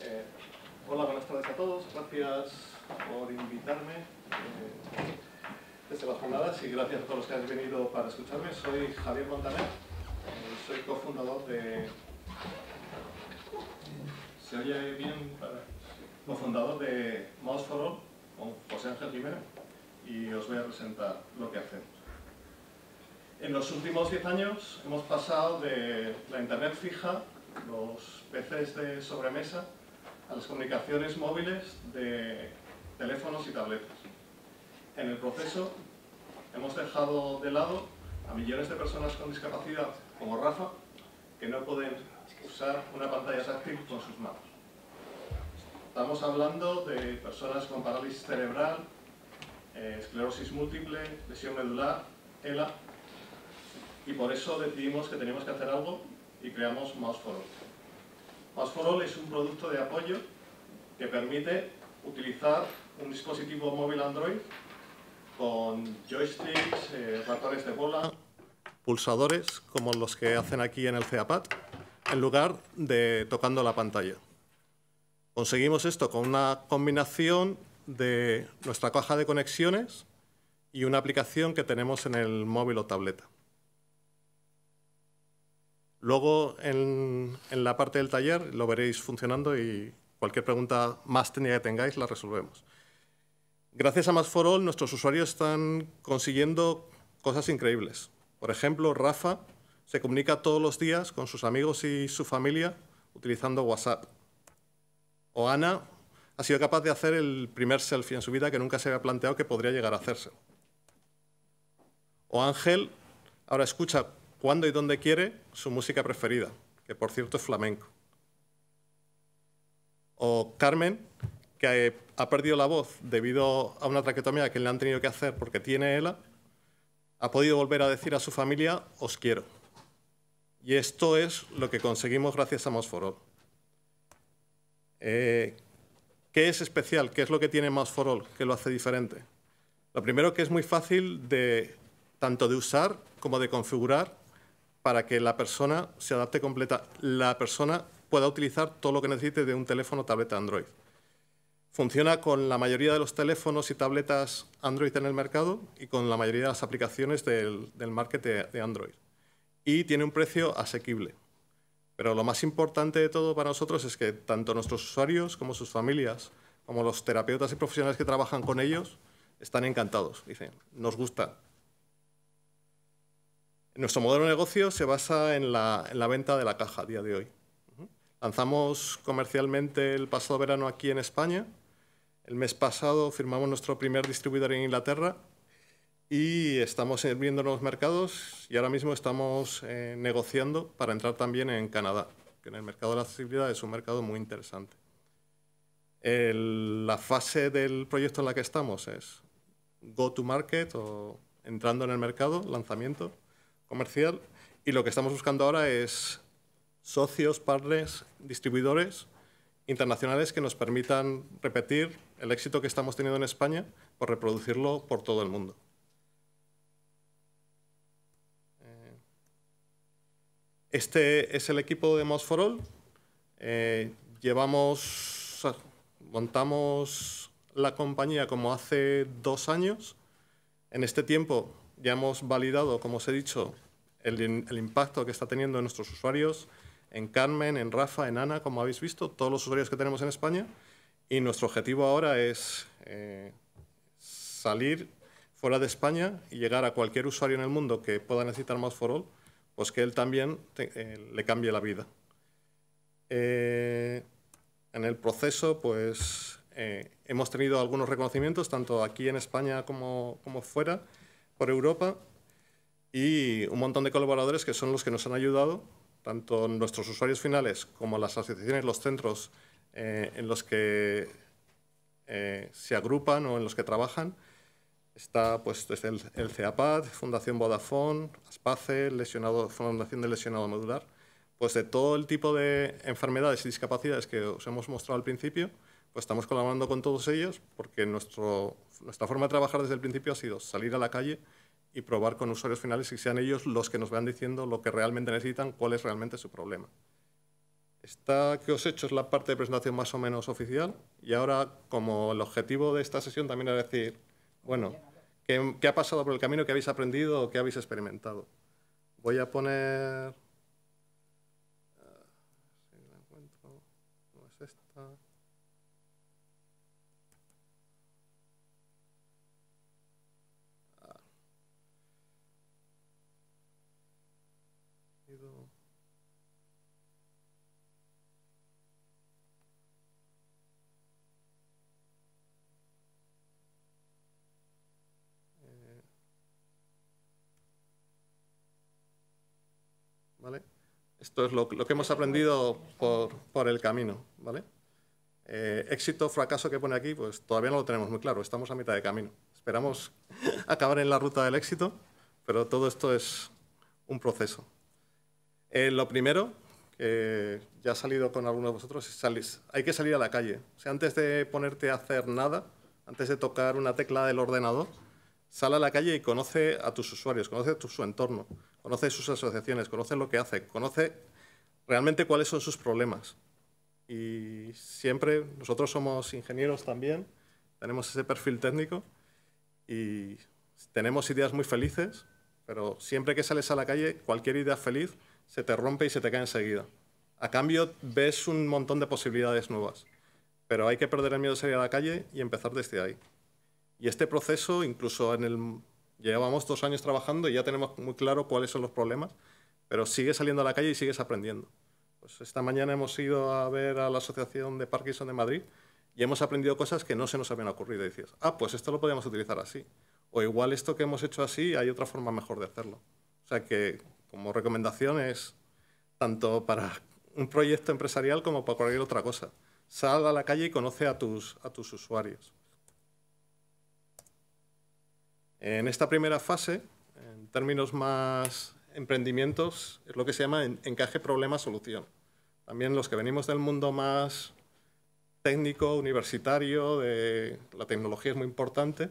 Eh, hola, buenas tardes a todos. Gracias por invitarme. Eh, jornadas y gracias a todos los que han venido para escucharme. Soy Javier Montaner, eh, soy cofundador de... bien? Cofundador de Mouse for All con José Ángel Jiménez y os voy a presentar lo que hacemos. En los últimos 10 años hemos pasado de la internet fija, los PCs de sobremesa, a las comunicaciones móviles de teléfonos y tabletas en el proceso hemos dejado de lado a millones de personas con discapacidad, como Rafa, que no pueden usar una pantalla táctil con sus manos. Estamos hablando de personas con parálisis cerebral, eh, esclerosis múltiple, lesión medular, ELA, y por eso decidimos que teníamos que hacer algo y creamos Mouse for All. Mouse for All es un producto de apoyo que permite utilizar un dispositivo móvil Android con joysticks, eh, ratones de bola, pulsadores como los que hacen aquí en el CEAPAD, en lugar de tocando la pantalla. Conseguimos esto con una combinación de nuestra caja de conexiones y una aplicación que tenemos en el móvil o tableta. Luego, en, en la parte del taller, lo veréis funcionando y cualquier pregunta más técnica que tengáis la resolvemos. Gracias a Más 4 All, nuestros usuarios están consiguiendo cosas increíbles. Por ejemplo, Rafa se comunica todos los días con sus amigos y su familia utilizando WhatsApp. O Ana ha sido capaz de hacer el primer selfie en su vida que nunca se había planteado que podría llegar a hacerse. O Ángel ahora escucha cuando y donde quiere su música preferida, que por cierto es flamenco. O Carmen ha perdido la voz debido a una traquetomía que le han tenido que hacer porque tiene ELA, ha podido volver a decir a su familia, os quiero. Y esto es lo que conseguimos gracias a Mosforol. Eh, ¿Qué es especial? ¿Qué es lo que tiene Mosforol que lo hace diferente? Lo primero que es muy fácil de tanto de usar como de configurar para que la persona se adapte completa, la persona pueda utilizar todo lo que necesite de un teléfono o tableta Android. Funciona con la mayoría de los teléfonos y tabletas Android en el mercado y con la mayoría de las aplicaciones del, del market de, Android. Y tiene un precio asequible. Pero lo más importante de todo para nosotros es que tanto nuestros usuarios como sus familias, como los terapeutas y profesionales que trabajan con ellos, están encantados. Dicen, nos gusta. Nuestro modelo de negocio se basa en la, en la venta de la caja a día de hoy. Lanzamos comercialmente el pasado verano aquí en España el mes pasado firmamos nuestro primer distribuidor en Inglaterra y estamos viendo los mercados y ahora mismo estamos eh, negociando para entrar también en Canadá, que en el mercado de la accesibilidad es un mercado muy interesante. la fase del proyecto en la que estamos es go to market o entrando en el mercado, lanzamiento comercial, y lo que estamos buscando ahora es socios, partners, distribuidores internacionales que nos permitan repetir el éxito que estamos teniendo en España por reproducirlo por todo el mundo. Eh, este es el equipo de Mosforol. Eh, llevamos, montamos la compañía como hace dos años. En este tiempo ya hemos validado, como os he dicho, el, el impacto que está teniendo en nuestros usuarios, en Carmen, en Rafa, en Ana, como habéis visto, todos los usuarios que tenemos en España. Y nuestro objetivo ahora es eh, salir fuera de España y llegar a cualquier usuario en el mundo que pueda necesitar más for all, pues que él también eh, le cambie la vida. Eh, en el proceso, pues hemos tenido algunos reconocimientos, tanto aquí en España como, como fuera, por Europa, y un montón de colaboradores que son los que nos han ayudado, tanto nuestros usuarios finales como las asociaciones, los centros eh, en los que eh, se agrupan o en los que trabajan. Está pues, el, CEAPAD, Fundación Vodafone, ASPACE, lesionado, Fundación de Lesionado Modular. Pues de todo el tipo de enfermedades y discapacidades que os hemos mostrado al principio, pues estamos colaborando con todos ellos porque nuestro, nuestra forma de trabajar desde el principio ha sido salir a la calle y probar con usuarios finales y sean ellos los que nos van diciendo lo que realmente necesitan, cuál es realmente su problema. Esta que os he hecho es la parte de presentación más o menos oficial y ahora como el objetivo de esta sesión también es decir, bueno, ¿qué, ha pasado por el camino, qué habéis aprendido o qué habéis experimentado? Voy a poner Esto es lo, que hemos aprendido por, el camino, ¿vale? Eh, éxito, fracaso que pone aquí, pues todavía no lo tenemos muy claro, estamos a mitad de camino. Esperamos acabar en la ruta del éxito, pero todo esto es un proceso. Eh, lo primero, ya ha salido con algunos de vosotros, salís, hay que salir a la calle. O sea, antes de ponerte a hacer nada, antes de tocar una tecla del ordenador, sal a la calle y conoce a tus usuarios, conoce tu, su entorno conoce sus asociaciones, conoce lo que hace, conoce realmente cuáles son sus problemas. Y siempre nosotros somos ingenieros también, tenemos ese perfil técnico y tenemos ideas muy felices, pero siempre que sales a la calle, cualquier idea feliz se te rompe y se te cae enseguida. A cambio, ves un montón de posibilidades nuevas, pero hay que perder el miedo de salir a la calle y empezar desde ahí. Y este proceso, incluso en el Llevamos dos años trabajando y ya tenemos muy claro cuáles son los problemas, pero sigues saliendo a la calle y sigues aprendiendo. Pues esta mañana hemos ido a ver a la Asociación de Parkinson de Madrid y hemos aprendido cosas que no se nos habían ocurrido. Y dices, ah, pues esto lo podríamos utilizar así. O igual esto que hemos hecho así, hay otra forma mejor de hacerlo. O sea que, como recomendación, es tanto para un proyecto empresarial como para cualquier otra cosa. Sal a la calle y conoce a tus usuarios. En esta primera fase, en términos más emprendimientos, es lo que se llama encaje problema-solución. También los que venimos del mundo más técnico, universitario, la tecnología es muy importante,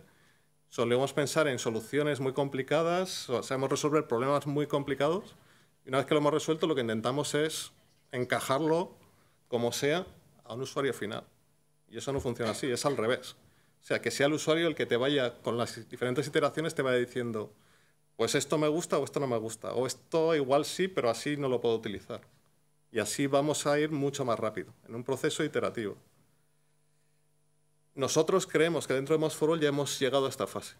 solemos pensar en soluciones muy complicadas, o sabemos resolver problemas muy complicados, y una vez que lo hemos resuelto, lo que intentamos es encajarlo como sea a un usuario final. Y eso no funciona así, es al revés. O sea, que sea el usuario el que te vaya, con las diferentes iteraciones, te vaya diciendo, pues esto me gusta o esto no me gusta, o esto igual sí, pero así no lo puedo utilizar. Y así vamos a ir mucho más rápido, en un proceso iterativo. Nosotros creemos que dentro de Mosforol ya hemos llegado a esta fase.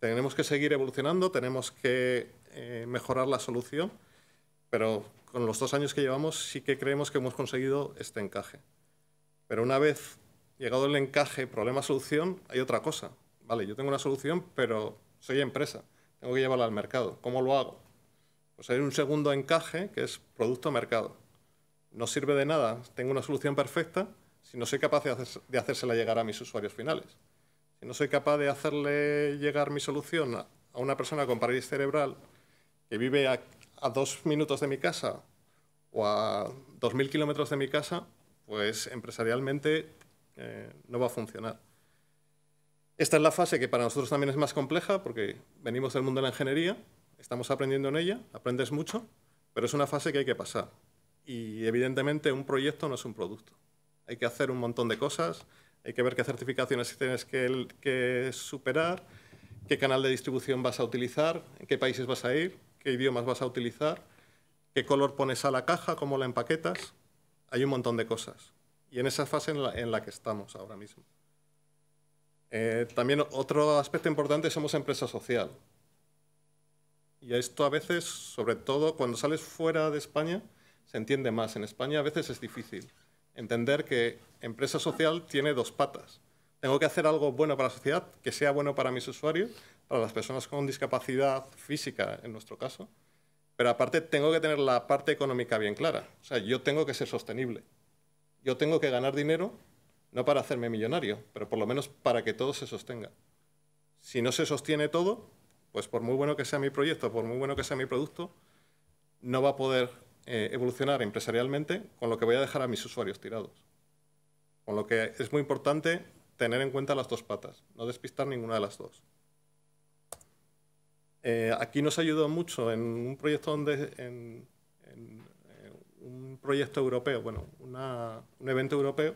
Tenemos que seguir evolucionando, tenemos que eh, mejorar la solución, pero con los dos años que llevamos sí que creemos que hemos conseguido este encaje. Pero una vez llegado el encaje problema-solución, hay otra cosa. Vale, yo tengo una solución, pero soy empresa, tengo que llevarla al mercado. ¿Cómo lo hago? Pues hay un segundo encaje que es producto-mercado. No sirve de nada, tengo una solución perfecta si no soy capaz de, hacérsela llegar a mis usuarios finales. Si no soy capaz de hacerle llegar mi solución a, una persona con parálisis cerebral que vive a, dos minutos de mi casa o a dos mil kilómetros de mi casa, pues empresarialmente eh, no va a funcionar. Esta es la fase que para nosotros también es más compleja porque venimos del mundo de la ingeniería, estamos aprendiendo en ella, aprendes mucho, pero es una fase que hay que pasar. Y evidentemente un proyecto no es un producto. Hay que hacer un montón de cosas, hay que ver qué certificaciones tienes que, que superar, qué canal de distribución vas a utilizar, en qué países vas a ir, qué idiomas vas a utilizar, qué color pones a la caja, cómo la empaquetas. Hay un montón de cosas. Y en esa fase en la, que estamos ahora mismo. Eh, también otro aspecto importante, somos empresa social. Y esto a veces, sobre todo cuando sales fuera de España, se entiende más. En España a veces es difícil entender que empresa social tiene dos patas. Tengo que hacer algo bueno para la sociedad, que sea bueno para mis usuarios, para las personas con discapacidad física en nuestro caso, pero aparte tengo que tener la parte económica bien clara. O sea, yo tengo que ser sostenible yo tengo que ganar dinero no para hacerme millonario, pero por lo menos para que todo se sostenga. Si no se sostiene todo, pues por muy bueno que sea mi proyecto, por muy bueno que sea mi producto, no va a poder eh, evolucionar empresarialmente con lo que voy a dejar a mis usuarios tirados. Con lo que es muy importante tener en cuenta las dos patas, no despistar ninguna de las dos. Eh, aquí nos ayudó mucho en un proyecto donde en proyecto europeo, bueno, un evento europeo,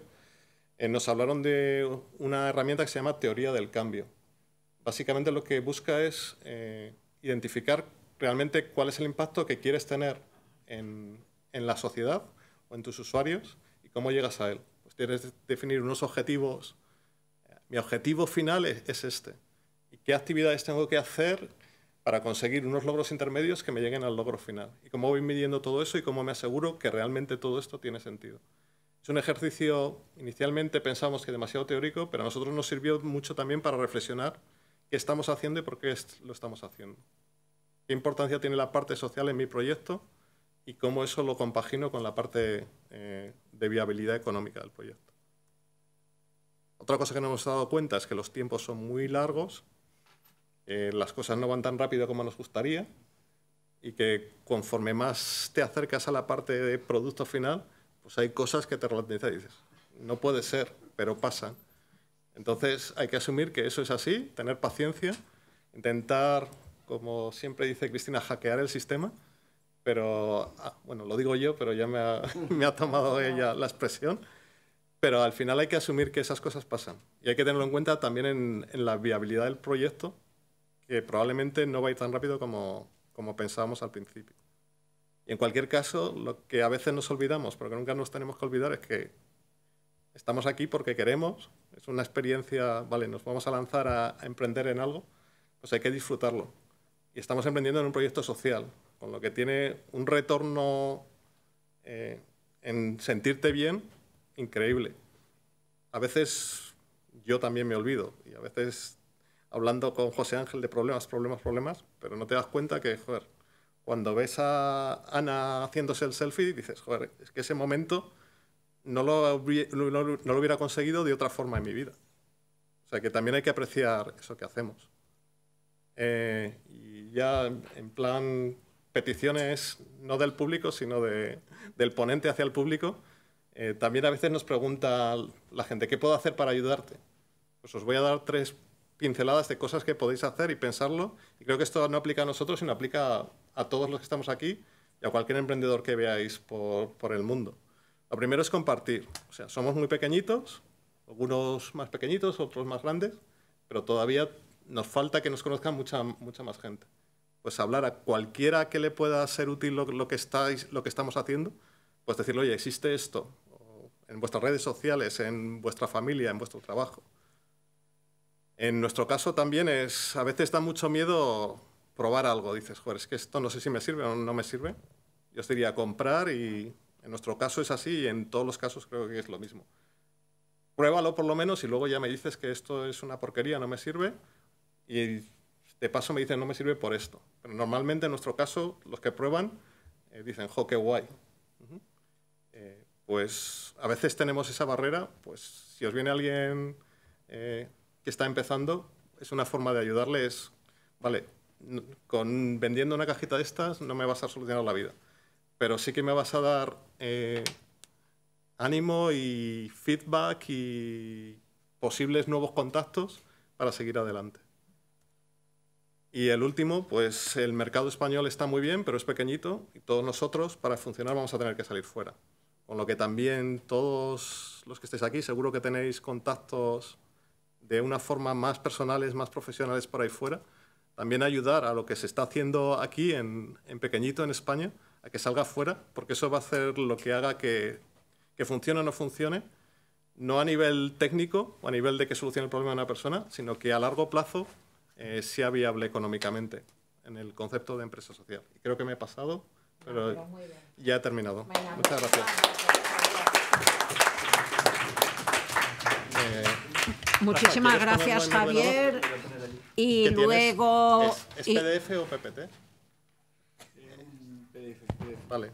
eh, nos hablaron de una herramienta que se llama teoría del cambio. Básicamente lo que busca es eh, identificar realmente cuál es el impacto que quieres tener en, la sociedad o en tus usuarios y cómo llegas a él. Pues tienes que definir unos objetivos. Mi objetivo final es, es este. ¿Y qué actividades tengo que hacer para conseguir unos logros intermedios que me lleguen al logro final. Y cómo voy midiendo todo eso y cómo me aseguro que realmente todo esto tiene sentido. Es un ejercicio, inicialmente pensamos que demasiado teórico, pero a nosotros nos sirvió mucho también para reflexionar qué estamos haciendo y por qué lo estamos haciendo. ¿Qué importancia tiene la parte social en mi proyecto y cómo eso lo compagino con la parte eh, de viabilidad económica del proyecto? Otra cosa que no hemos dado cuenta es que los tiempos son muy largos eh, las cosas no van tan rápido como nos gustaría y que conforme más te acercas a la parte de producto final, pues hay cosas que te ralentizan y dices, no puede ser, pero pasan. Entonces hay que asumir que eso es así, tener paciencia, intentar, como siempre dice Cristina, hackear el sistema, pero, ah, bueno, lo digo yo, pero ya me ha, tomado ella la expresión, pero al final hay que asumir que esas cosas pasan y hay que tenerlo en cuenta también en la viabilidad del proyecto que probablemente no va a ir tan rápido como, como pensábamos al principio. Y en cualquier caso, lo que a veces nos olvidamos, porque nunca nos tenemos que olvidar, es que estamos aquí porque queremos, es una experiencia, vale, nos vamos a lanzar a, emprender en algo, pues hay que disfrutarlo. Y estamos emprendiendo en un proyecto social, con lo que tiene un retorno eh, en sentirte bien increíble. A veces yo también me olvido y a veces hablando con José Ángel de problemas, problemas, problemas, pero no te das cuenta que, joder, cuando ves a Ana haciéndose el selfie, dices, joder, es que ese momento no lo, no, lo hubiera conseguido de otra forma en mi vida. O sea que también hay que apreciar eso que hacemos. Eh, y ya en plan peticiones no del público, sino del ponente hacia el público, eh, también a veces nos pregunta la gente, ¿qué puedo hacer para ayudarte? Pues os voy a dar tres pinceladas de cosas que podéis hacer y pensarlo. Y creo que esto no aplica a nosotros, sino aplica a, todos los que estamos aquí y a cualquier emprendedor que veáis por, el mundo. Lo primero es compartir. O sea, somos muy pequeñitos, algunos más pequeñitos, otros más grandes, pero todavía nos falta que nos conozca mucha, mucha más gente. Pues hablar a cualquiera que le pueda ser útil lo, que, estáis, lo que estamos haciendo, pues decirle, oye, existe esto, en vuestras redes sociales, en vuestra familia, en vuestro trabajo. En nuestro caso también es, a veces da mucho miedo probar algo. Dices, joder, es que esto no sé si me sirve o no me sirve. Yo os diría comprar y en nuestro caso es así y en todos los casos creo que es lo mismo. Pruébalo por lo menos y luego ya me dices que esto es una porquería, no me sirve. Y de paso me dicen, no me sirve por esto. Pero normalmente en nuestro caso los que prueban eh, dicen, jo, qué guay. Eh, pues a veces tenemos esa barrera, pues si os viene alguien... Eh, que está empezando, es una forma de ayudarle, es, vale, con, vendiendo una cajita de estas no me vas a solucionar la vida, pero sí que me vas a dar eh, ánimo y feedback y posibles nuevos contactos para seguir adelante. Y el último, pues el mercado español está muy bien, pero es pequeñito y todos nosotros para funcionar vamos a tener que salir fuera. Con lo que también todos los que estéis aquí seguro que tenéis contactos de una forma más personales, más profesionales por ahí fuera. También ayudar a lo que se está haciendo aquí en, en pequeñito en España, a que salga fuera, porque eso va a hacer lo que haga que, que funcione o no funcione, no a nivel técnico o a nivel de que solucione el problema de una persona, sino que a largo plazo eh, sea viable económicamente en el concepto de empresa social. creo que me he pasado, pero, ah, ya he terminado. Muchas gracias. Eh, Muchísimas gracias, Javier. Y luego. ¿Es, PDF o PPT? Vale.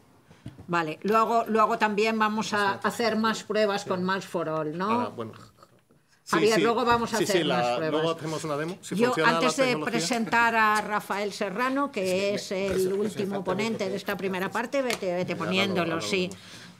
Vale, luego, luego también vamos a hacer más pruebas con más for all, ¿no? Javier, luego vamos a hacer más pruebas. Luego hacemos una demo. Yo, antes de presentar a Rafael Serrano, que es el último ponente de esta primera parte, vete, vete poniéndolo, sí.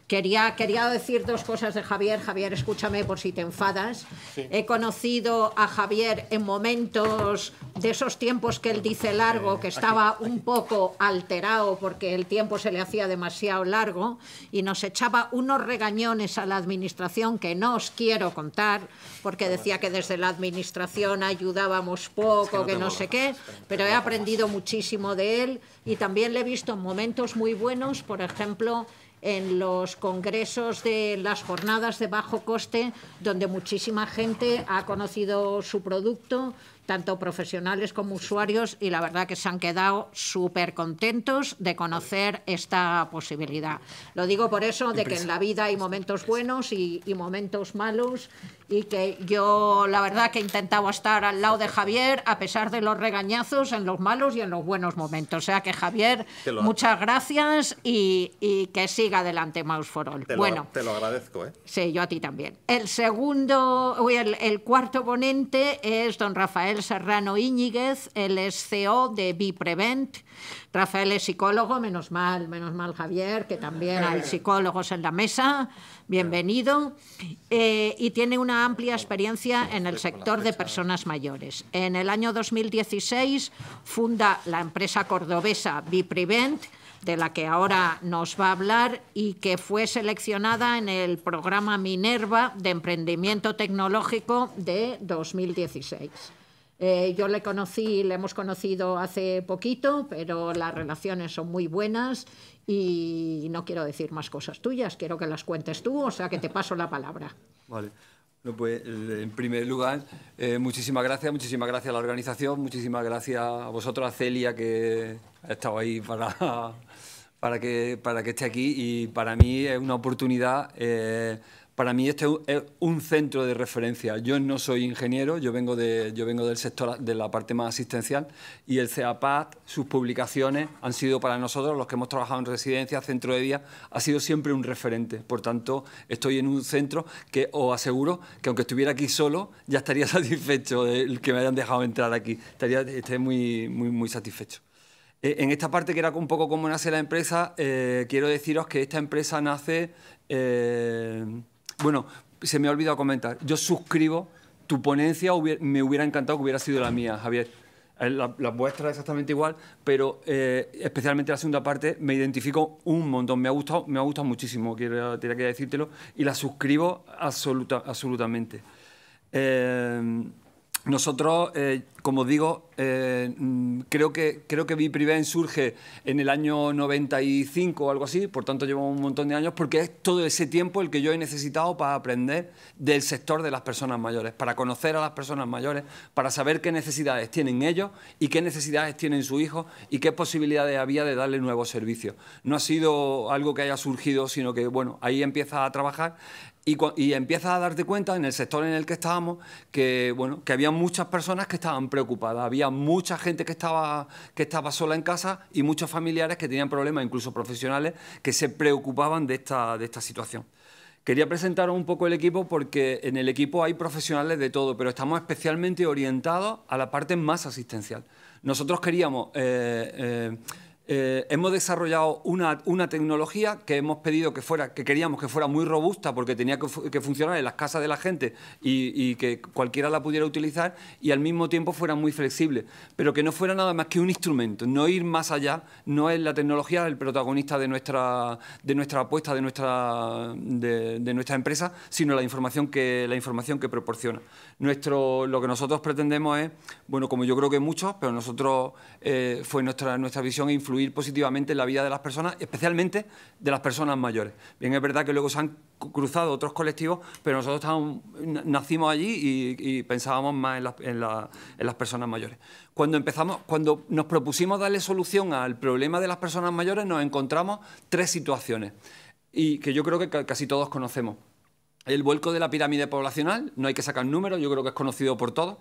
Quería, decir dos cosas de Javier. Javier, escúchame por si te enfadas. He conocido a Javier en momentos de esos tiempos que él dice largo, que estaba un poco alterado porque el tiempo se le hacía demasiado largo y nos echaba unos regañones a la administración que no os quiero contar porque decía que desde la administración ayudábamos poco, que no sé qué, pero he aprendido muchísimo de él y también le he visto en momentos muy buenos, por ejemplo, en los congresos de las jornadas de bajo coste, donde muchísima gente ha conocido su producto, tanto profesionales como usuarios, y la verdad que se han quedado súper contentos de conocer esta posibilidad. Lo digo por eso, de que en la vida hay momentos buenos y, momentos malos, y que yo la verdad que intentaba estar al lado de Javier a pesar de los regañazos en los malos y en los buenos momentos. O sea que Javier, muchas gracias y, que siga adelante Mouse for All. Te lo, bueno, te lo agradezco. ¿eh? Sí, yo a ti también. El segundo, el, el cuarto ponente es don Rafael Serrano Íñiguez, el es CEO de Biprevent Rafael es psicólogo, menos mal, menos mal Javier, que también hay psicólogos en la mesa, bienvenido, eh, y tiene una amplia experiencia en el sector de personas mayores. En el año 2016 funda la empresa cordobesa Biprevent, de la que ahora nos va a hablar y que fue seleccionada en el programa Minerva de Emprendimiento Tecnológico de 2016. Eh, yo le conocí, le hemos conocido hace poquito, pero las relaciones son muy buenas y no quiero decir más cosas tuyas, quiero que las cuentes tú, o sea que te paso la palabra. Vale. pues, eh, en primer lugar, eh, muchísimas gracias, muchísimas gracias a la organización, muchísimas gracias a vosotros, a Celia, que ha estado ahí para, para, que, para que esté aquí y para mí es una oportunidad. Para mí este es un centro de referencia. Yo no soy ingeniero, yo vengo, de, yo vengo del sector, de la parte más asistencial, y el CEAPAT, sus publicaciones han sido para nosotros, los que hemos trabajado en residencia, centro de día, ha sido siempre un referente. Por tanto, estoy en un centro que os aseguro que aunque estuviera aquí solo, ya estaría satisfecho de que me hayan dejado entrar aquí. Estaría, muy, muy, muy satisfecho. Eh, en esta parte que era un poco cómo nace la empresa, eh, quiero deciros que esta empresa nace eh, bueno, se me ha olvidado comentar. Yo suscribo tu ponencia, me hubiera encantado que hubiera sido la mía, Javier. Eh, la, vuestra exactamente igual, pero eh, especialmente la segunda parte me identifico un montón. Me ha gustado, me ha gustado muchísimo, tenía que decírtelo, y la suscribo absolutamente. Eh, nosotros, eh, como digo, eh, mm, creo que creo que Bipriven surge en el año 95 o algo así, por tanto llevamos un montón de años, porque es todo ese tiempo el que yo he necesitado para aprender del sector de las personas mayores, para conocer a las personas mayores, para saber qué necesidades tienen ellos y qué necesidades tienen sus hijos y qué posibilidades había de darle nuevos servicios. No ha sido algo que haya surgido, sino que bueno, ahí empieza a trabajar y, empiezas a darte cuenta en el sector en el que estábamos que, bueno, que había muchas personas que estaban preocupadas, había mucha gente que estaba, que estaba sola en casa y muchos familiares que tenían problemas, incluso profesionales, que se preocupaban de esta, de esta situación. Quería presentaros un poco el equipo porque en el equipo hay profesionales de todo, pero estamos especialmente orientados a la parte más asistencial. Nosotros queríamos... Eh, eh, eh, hemos desarrollado una, tecnología que hemos pedido que fuera, que queríamos que fuera muy robusta porque tenía que, funcionar en las casas de la gente y, que cualquiera la pudiera utilizar y al mismo tiempo fuera muy flexible, pero que no fuera nada más que un instrumento, no ir más allá, no es la tecnología el protagonista de nuestra, de nuestra apuesta, de nuestra, de, nuestra empresa, sino la información que, la información que proporciona. Nuestro, lo que nosotros pretendemos es, bueno, como yo creo que muchos, pero nosotros eh, fue nuestra, nuestra visión e influir positivamente en la vida de las personas, especialmente de las personas mayores. Bien, es verdad que luego se han cruzado otros colectivos, pero nosotros nacimos allí y, pensábamos más en, en, las personas mayores. Cuando, empezamos, cuando nos propusimos darle solución al problema de las personas mayores, nos encontramos tres situaciones y que yo creo que casi todos conocemos. El vuelco de la pirámide poblacional, no hay que sacar números, yo creo que es conocido por todos.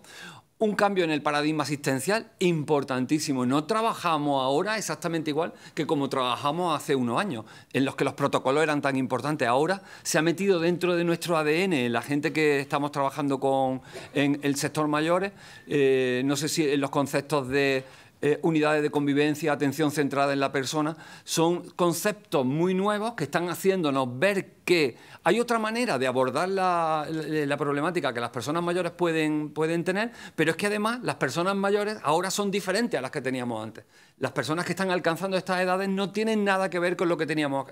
Un cambio en el paradigma asistencial importantísimo. No trabajamos ahora exactamente igual que como trabajamos hace unos años, en los que los protocolos eran tan importantes. Ahora se ha metido dentro de nuestro ADN la gente que estamos trabajando con, en el sector mayores, eh, no sé si en los conceptos de eh, unidades de convivencia, atención centrada en la persona, son conceptos muy nuevos que están haciéndonos ver que hay otra manera de abordar la, problemática que las personas mayores pueden tener, pero es que además las personas mayores ahora son diferentes a las que teníamos antes las personas que están alcanzando estas edades no tienen nada que ver con ah, lo que teníamos,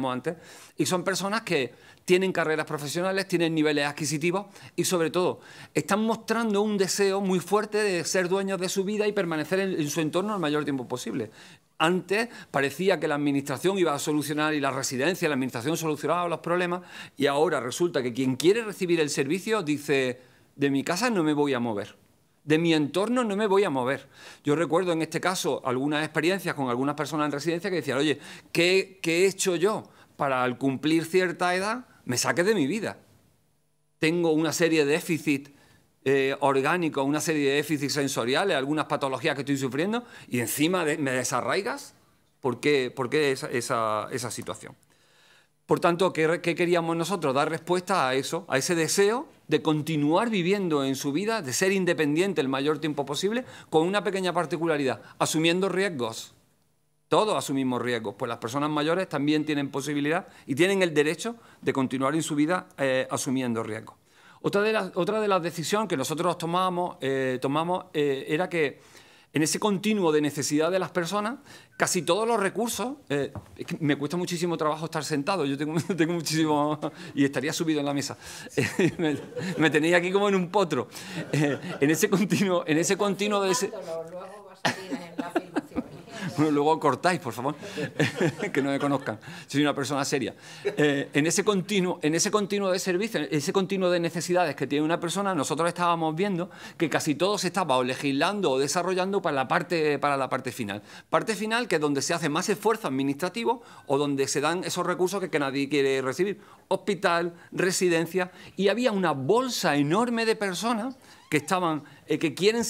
antes y son personas que tienen carreras profesionales, tienen niveles adquisitivos y sobre todo están mostrando un deseo muy fuerte de ser dueños de su vida y permanecer en, en su entorno el mayor tiempo posible. Antes parecía que la administración iba a solucionar y la residencia, la administración solucionaba los problemas y ahora resulta que quien quiere recibir el servicio dice, de mi casa no me voy a mover. De mi entorno no me voy a mover. Yo recuerdo en este caso algunas experiencias con algunas personas en residencia que decían, oye, ¿qué, he hecho yo para al cumplir cierta edad me saque de mi vida? Tengo una serie de déficit orgánico, eh, orgánicos, una serie de déficits sensoriales, algunas patologías que estoy sufriendo y encima me desarraigas. ¿Por qué, esa, situación? Por tanto, ¿qué queríamos nosotros? Dar respuesta a eso, a ese deseo de continuar viviendo en su vida, de ser independiente el mayor tiempo posible, con una pequeña particularidad, asumiendo riesgos. Todos asumimos riesgos, pues las personas mayores también tienen posibilidad y tienen el derecho de continuar en su vida eh, asumiendo riesgos. Otra de, las, otra de las decisiones que nosotros tomamos, eh, tomamos eh, era que en ese continuo de necesidad de las personas, casi todos los recursos, eh, me cuesta muchísimo trabajo estar sentado, yo tengo, muchísimo, y estaría subido en la mesa, me, tenéis aquí como en un potro, eh, en ese continuo, en ese continuo de ese luego cortáis, por favor, que no me conozcan. Soy una persona seria. Eh, en, ese continuo, en ese continuo de servicios, ese continuo de necesidades que tiene una persona, nosotros estábamos viendo que casi todo se estaba o legislando o desarrollando para la parte, para la parte final. Parte final que es donde se hace más esfuerzo administrativo o donde se dan esos recursos que nadie quiere recibir. Hospital, residencia, y había una bolsa enorme de personas que estaban eh, que quieren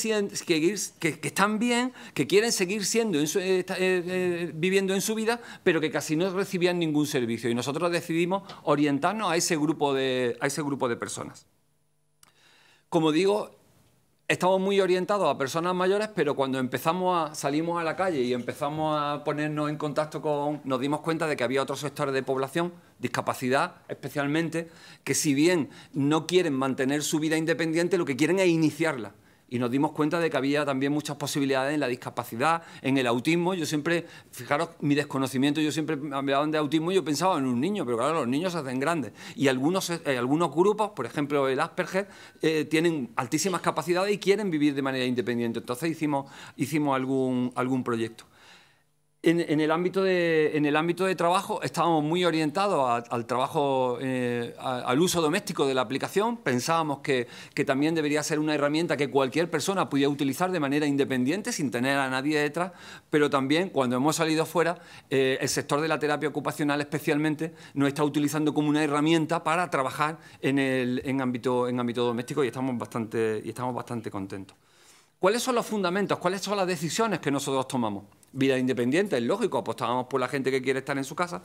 que, que, están bien, que quieren seguir siendo eh, eh, viviendo en su vida, pero que casi no recibían ningún servicio. Y nosotros decidimos orientarnos a ese grupo de, a ese grupo de personas. Como digo, estamos muy orientados a personas mayores, pero cuando empezamos a salimos a la calle y empezamos a ponernos en contacto con, nos dimos cuenta de que había otros sectores de población, discapacidad especialmente, que si bien no quieren mantener su vida independiente, lo que quieren es iniciarla y nos dimos cuenta de que había también muchas posibilidades en la discapacidad, en el autismo. Yo siempre, fijaros, mi desconocimiento, yo siempre me hablaban de autismo y yo pensaba en un niño, pero claro, los niños se hacen grandes. Y algunos, eh, eh, algunos grupos, por ejemplo el Asperger, eh, tienen altísimas capacidades y quieren vivir de manera independiente. Entonces hicimos, hicimos algún, algún proyecto. En, el ámbito de, en el ámbito de trabajo estábamos muy orientados al trabajo, eh, al uso doméstico de la aplicación. Pensábamos que, también debería ser una herramienta que cualquier persona pudiera utilizar de manera independiente, sin tener a nadie detrás, pero también cuando hemos salido fuera, eh, el sector de la terapia ocupacional especialmente nos está utilizando como una herramienta para trabajar en, el, ámbito, en ámbito doméstico y estamos bastante, y estamos bastante contentos. ¿Cuáles son los fundamentos? ¿Cuáles son las decisiones que nosotros tomamos? vida independiente, es lógico, apostábamos por la gente que quiere estar en su casa.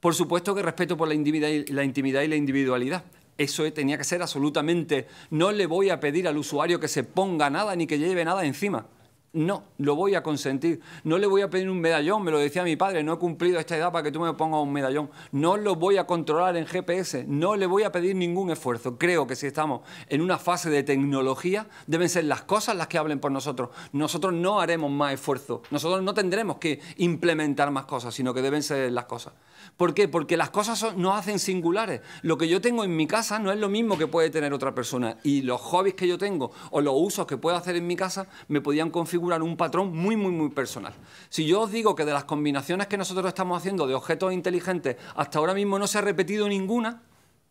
Por supuesto que respeto por la intimidad y la, intimidad y la individualidad. Eso tenía que ser absolutamente, no le voy a pedir al usuario que se ponga nada ni que lleve nada encima. No, lo voy a consentir. No le voy a pedir un medallón, me lo decía mi padre, no he cumplido esta edad para que tú me pongas un medallón. No lo voy a controlar en GPS, no le voy a pedir ningún esfuerzo. Creo que si estamos en una fase de tecnología, deben ser las cosas las que hablen por nosotros. Nosotros no haremos más esfuerzo, nosotros no tendremos que implementar más cosas, sino que deben ser las cosas. ¿Por qué? Porque las cosas no nos hacen singulares. Lo que yo tengo en mi casa no es lo mismo que puede tener otra persona. Y los hobbies que yo tengo o los usos que puedo hacer en mi casa me podían configurar un patrón muy, muy, muy personal. Si yo os digo que de las combinaciones que nosotros estamos haciendo de objetos inteligentes hasta ahora mismo no se ha repetido ninguna,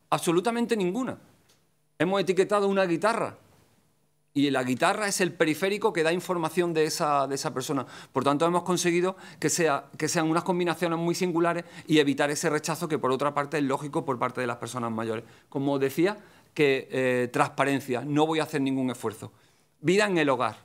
absolutamente ninguna. Hemos etiquetado una guitarra, y la guitarra es el periférico que da información de esa, de esa persona. Por tanto, hemos conseguido que, sea, que sean unas combinaciones muy singulares y evitar ese rechazo que por otra parte es lógico por parte de las personas mayores. Como decía, que eh, transparencia, no voy a hacer ningún esfuerzo. Vida en el hogar.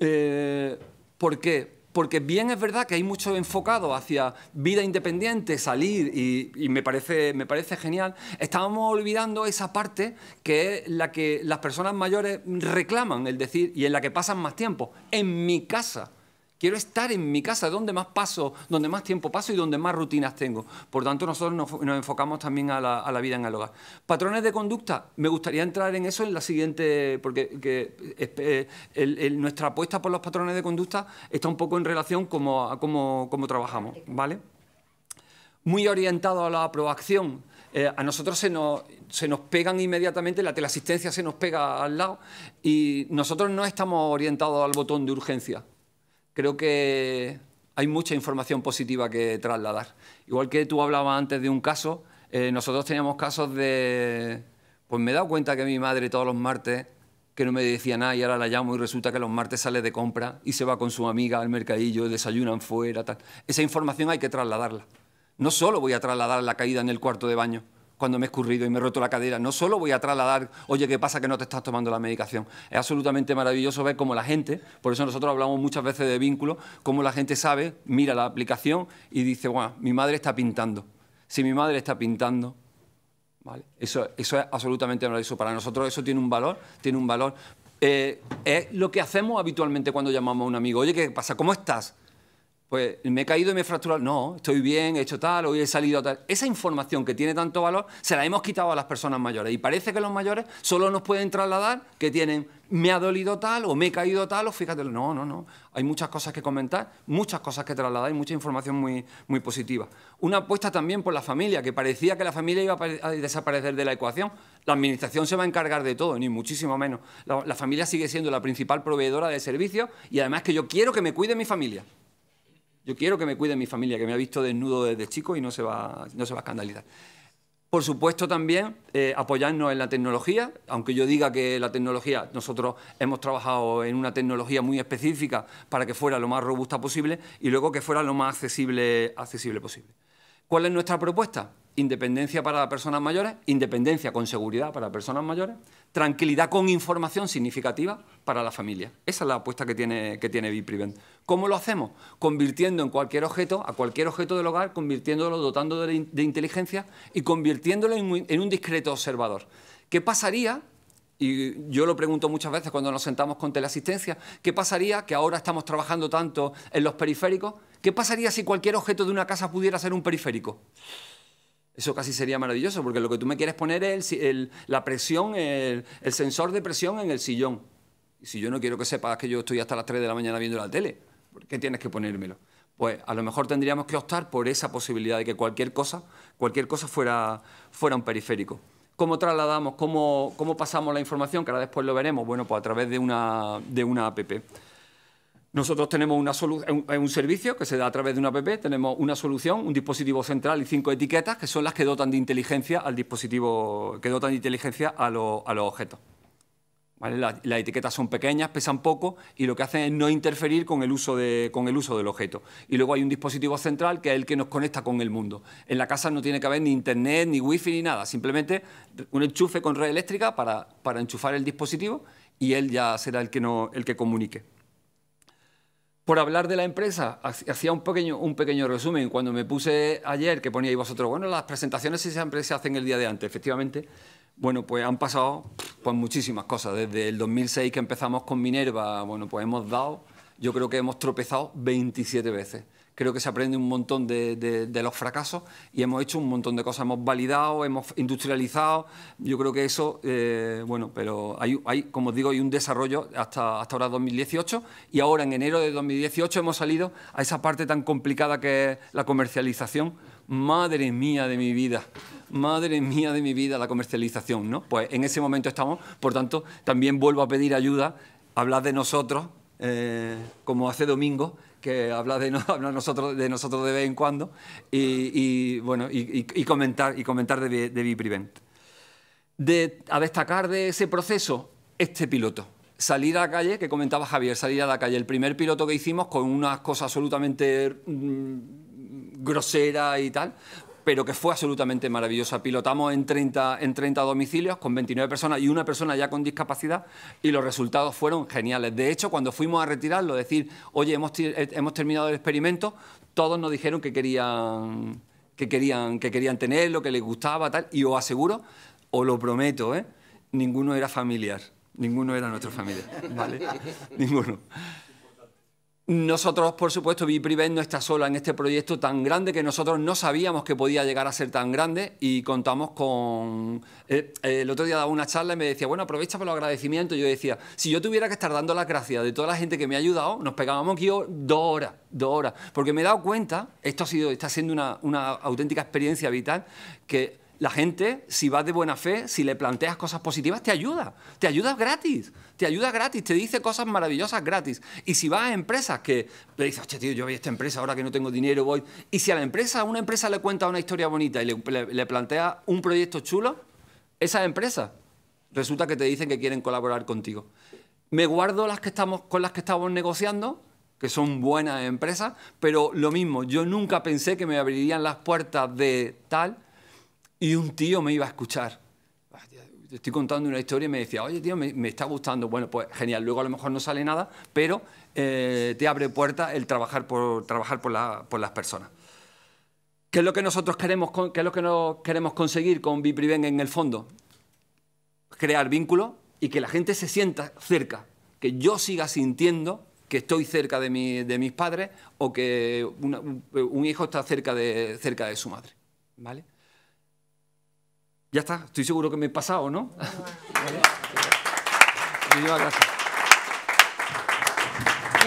Eh, ¿Por qué? porque bien es verdad que hay mucho enfocado hacia vida independiente, salir, y, me, parece, me parece genial, estábamos olvidando esa parte que es la que las personas mayores reclaman, el decir, y en la que pasan más tiempo. En mi casa Quiero estar en mi casa, donde más paso, donde más tiempo paso y donde más rutinas tengo. Por tanto, nosotros nos, enfocamos también a la, vida en el hogar. Patrones de conducta, me gustaría entrar en eso en la siguiente, porque eh, nuestra apuesta por los patrones de conducta está un poco en relación como, a cómo, trabajamos, ¿vale? Muy orientado a la proacción, eh, a nosotros se nos, se nos, pegan inmediatamente, la teleasistencia se nos pega al lado y nosotros no estamos orientados al botón de urgencia creo que hay mucha información positiva que trasladar. Igual que tú hablabas antes de un caso, eh, nosotros teníamos casos de... Pues me he dado cuenta que mi madre todos los martes que no me decía nada y ahora la llamo y resulta que los martes sale de compra y se va con su amiga al mercadillo, desayunan fuera, tal. Esa información hay que trasladarla. No solo voy a trasladar la caída en el cuarto de baño, cuando me he escurrido y me he roto la cadera. No solo voy a trasladar, oye, ¿qué pasa que no te estás tomando la medicación? Es absolutamente maravilloso ver cómo la gente, por eso nosotros hablamos muchas veces de vínculo, cómo la gente sabe, mira la aplicación y dice, bueno, mi madre está pintando. Si mi madre está pintando, ¿vale? Eso, es absolutamente maravilloso. Para nosotros eso tiene un valor, tiene un valor. Eh, es lo que hacemos habitualmente cuando llamamos a un amigo, oye, ¿qué pasa? ¿Cómo estás? pues me he caído y me he fracturado. No, estoy bien, he hecho tal, hoy he salido tal. Esa información que tiene tanto valor se la hemos quitado a las personas mayores. Y parece que los mayores solo nos pueden trasladar que tienen me ha dolido tal o me he caído tal o fíjate. No, no, no. Hay muchas cosas que comentar, muchas cosas que trasladar y mucha información muy, positiva. Una apuesta también por la familia, que parecía que la familia iba a desaparecer de la ecuación. La administración se va a encargar de todo, ni muchísimo menos. la familia sigue siendo la principal proveedora de servicios y además que yo quiero que me cuide mi familia. Yo quiero que me cuide mi familia, que me ha visto desnudo desde chico y no se va, no se va a escandalizar. Por supuesto, también eh, apoyarnos en la tecnología, aunque yo diga que la tecnología, nosotros hemos trabajado en una tecnología muy específica para que fuera lo más robusta posible y luego que fuera lo más accesible, accesible posible. ¿Cuál es nuestra propuesta? Independencia para personas mayores, independencia con seguridad para personas mayores, tranquilidad con información significativa para la familia. Esa es la apuesta que tiene, que tiene ¿Cómo lo hacemos? Convirtiendo en cualquier objeto, a cualquier objeto del hogar, convirtiéndolo, dotándolo de, inteligencia y convirtiéndolo en un, discreto observador. ¿Qué pasaría y yo lo pregunto muchas veces cuando nos sentamos con teleasistencia, ¿qué pasaría que ahora estamos trabajando tanto en los periféricos? ¿Qué pasaría si cualquier objeto de una casa pudiera ser un periférico? Eso casi sería maravilloso, porque lo que tú me quieres poner es la presión, el, el sensor de presión en el sillón. Y si yo no quiero que sepas que yo estoy hasta las 3 de la mañana viendo la tele, qué tienes que ponérmelo? Pues a lo mejor tendríamos que optar por esa posibilidad de que cualquier cosa, cualquier cosa fuera, fuera un periférico. ¿Cómo trasladamos, cómo, pasamos la información? Que ahora después lo veremos. Bueno, pues a través de una, app. Nosotros tenemos un, servicio que se da a través de una app, tenemos una solución, un dispositivo central y cinco etiquetas que son las que dotan de inteligencia al dispositivo, que dotan de inteligencia a los objetos las etiquetas son pequeñas, pesan poco y lo que hacen es no interferir con el, uso del objeto. Y luego hay un dispositivo central que es el que nos conecta con el mundo. En la casa no tiene que haber ni internet, ni wifi, ni nada. Simplemente un enchufe con red eléctrica para, enchufar el dispositivo y él ya será el que, comunique. Por hablar de la empresa, hacía un pequeño, un pequeño resumen. Cuando me puse ayer, que ponía vosotros, bueno, las presentaciones siempre se hacen el día de antes, efectivamente. Bueno, pues han pasado pues, muchísimas cosas. Desde el 2006 que empezamos con Minerva, bueno, pues hemos dado, yo creo que hemos tropezado 27 veces. Creo que se aprende un montón de, los fracasos y hemos hecho un montón de cosas. Hemos validado, hemos industrializado. Yo creo que eso, eh, bueno, pero hay, como os digo, hay un desarrollo hasta, hasta ahora 2018 y ahora en enero de 2018 hemos salido a esa parte tan complicada que es la comercialización. Madre mía de mi vida madre mía de mi vida, la comercialización, ¿no? Pues en ese momento estamos, por tanto, también vuelvo a pedir ayuda, hablar de nosotros, eh, como hace domingo, que habla de, nosotros, de nosotros de vez en cuando, y, bueno, y, comentar, y comentar de, de a destacar de ese proceso, este piloto salir a la calle, que comentaba Javier, salir a la calle. El primer piloto que hicimos con unas cosas absolutamente mm, groseras y tal, pero que fue absolutamente maravillosa. Pilotamos en 30, en 30 domicilios con 29 personas y una persona ya con discapacidad y los resultados fueron geniales. De hecho, cuando fuimos a retirarlo, decir, oye, hemos, eh, hemos terminado el experimento, todos nos dijeron que querían, que querían, que querían tenerlo, que les gustaba, tal, y os aseguro, os lo prometo, ¿eh? ninguno era familiar, ninguno era nuestro familiar, ¿vale? ninguno. Nosotros, por supuesto, Biprivet no está sola en este proyecto tan grande que nosotros no sabíamos que podía llegar a ser tan grande y contamos con... Eh, eh, el otro día daba una charla y me decía, bueno, aprovecha por los agradecimientos. Yo decía, si yo tuviera que estar dando las gracias de toda la gente que me ha ayudado, nos pegábamos aquí dos horas, dos horas. Porque me he dado cuenta, esto ha sido, está siendo una, una auténtica experiencia vital, que la gente, si vas de buena fe, si le planteas cosas positivas, te ayuda. Te ayuda gratis. Te ayuda gratis. Te dice cosas maravillosas gratis. Y si vas a empresas que le dices, oye, tío, yo voy a esta empresa ahora que no tengo dinero, voy. Y si a la empresa, a una empresa le cuenta una historia bonita y le, plantea un proyecto chulo, esa empresa resulta que te dicen que quieren colaborar contigo. Me guardo las que estamos, con las que estamos negociando que son buenas empresas, pero lo mismo, yo nunca pensé que me abrirían las puertas de tal y un tío me iba a escuchar. Ah, estoy contando una historia y me decía, oye tío, me, está gustando. Bueno, pues genial, luego a lo mejor no sale nada, pero eh, te abre puerta el trabajar por, trabajar por, las personas. ¿Qué es lo que nosotros queremos, qué es lo que nos queremos conseguir con Bipriven en el fondo? Crear vínculos y que la gente se sienta cerca, que yo siga sintiendo que estoy cerca de, mis padres o que un hijo está cerca de, cerca de su madre. ¿Vale? Ya está, estoy seguro que me he pasado, ¿no? Ah,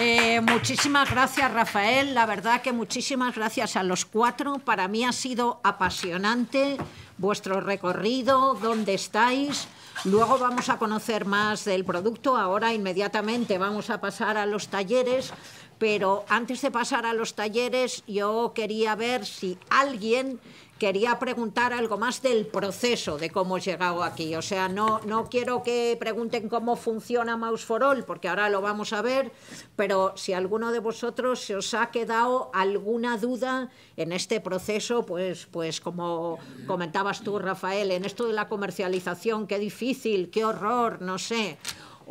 eh, muchísimas gracias. Rafael, la verdad que muchísimas gracias a los cuatro. Para mí ha sido apasionante vuestro recorrido, dónde estáis. Luego vamos a conocer más del producto, ahora inmediatamente vamos a pasar a los talleres, pero antes de pasar a los talleres yo quería ver si alguien quería preguntar algo más del proceso de cómo he llegado aquí. O sea, no, no quiero que pregunten cómo funciona Mouse for All, porque ahora lo vamos a ver, pero si alguno de vosotros se os ha quedado alguna duda en este proceso, pues, pues como comentabas tú, Rafael, en esto de la comercialización, qué difícil, qué horror, no sé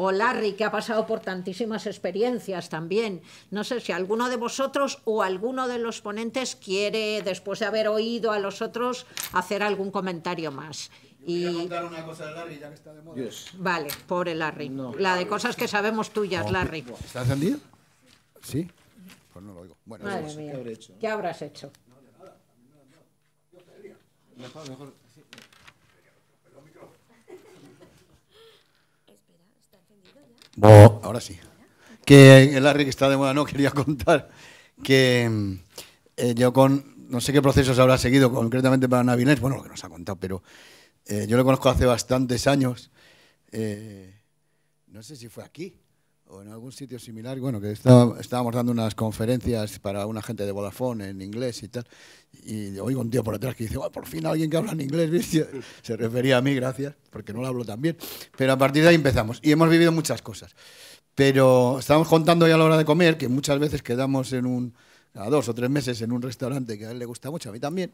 o Larry, que ha pasado por tantísimas experiencias también. No sé si alguno de vosotros o alguno de los ponentes quiere, después de haber oído a los otros, hacer algún comentario más. Y... una cosa de Larry, ya que está de moda. Vale, pobre Larry. La de cosas que sabemos tuyas, Larry. ¿Está encendido? Sí. Pues no lo oigo. Bueno, ¿Qué, habrás hecho? No, de nada. Mejor, mejor. ahora sí. Que el Larry que está de moda no quería contar que eh, yo con no sé qué procesos habrá seguido concretamente para Navinés, bueno, lo que nos ha contado, pero eh, yo lo conozco hace bastantes años. Eh, no sé si fue aquí o en algún sitio similar, bueno, que estábamos dando unas conferencias para una gente de Vodafone en inglés y tal, y oigo un tío por atrás que dice, oh, por fin alguien que habla en inglés, se refería a mí, gracias, porque no lo hablo tan bien, pero a partir de ahí empezamos y hemos vivido muchas cosas. Pero estábamos contando ya a la hora de comer que muchas veces quedamos en un, a dos o tres meses en un restaurante que a él le gusta mucho, a mí también,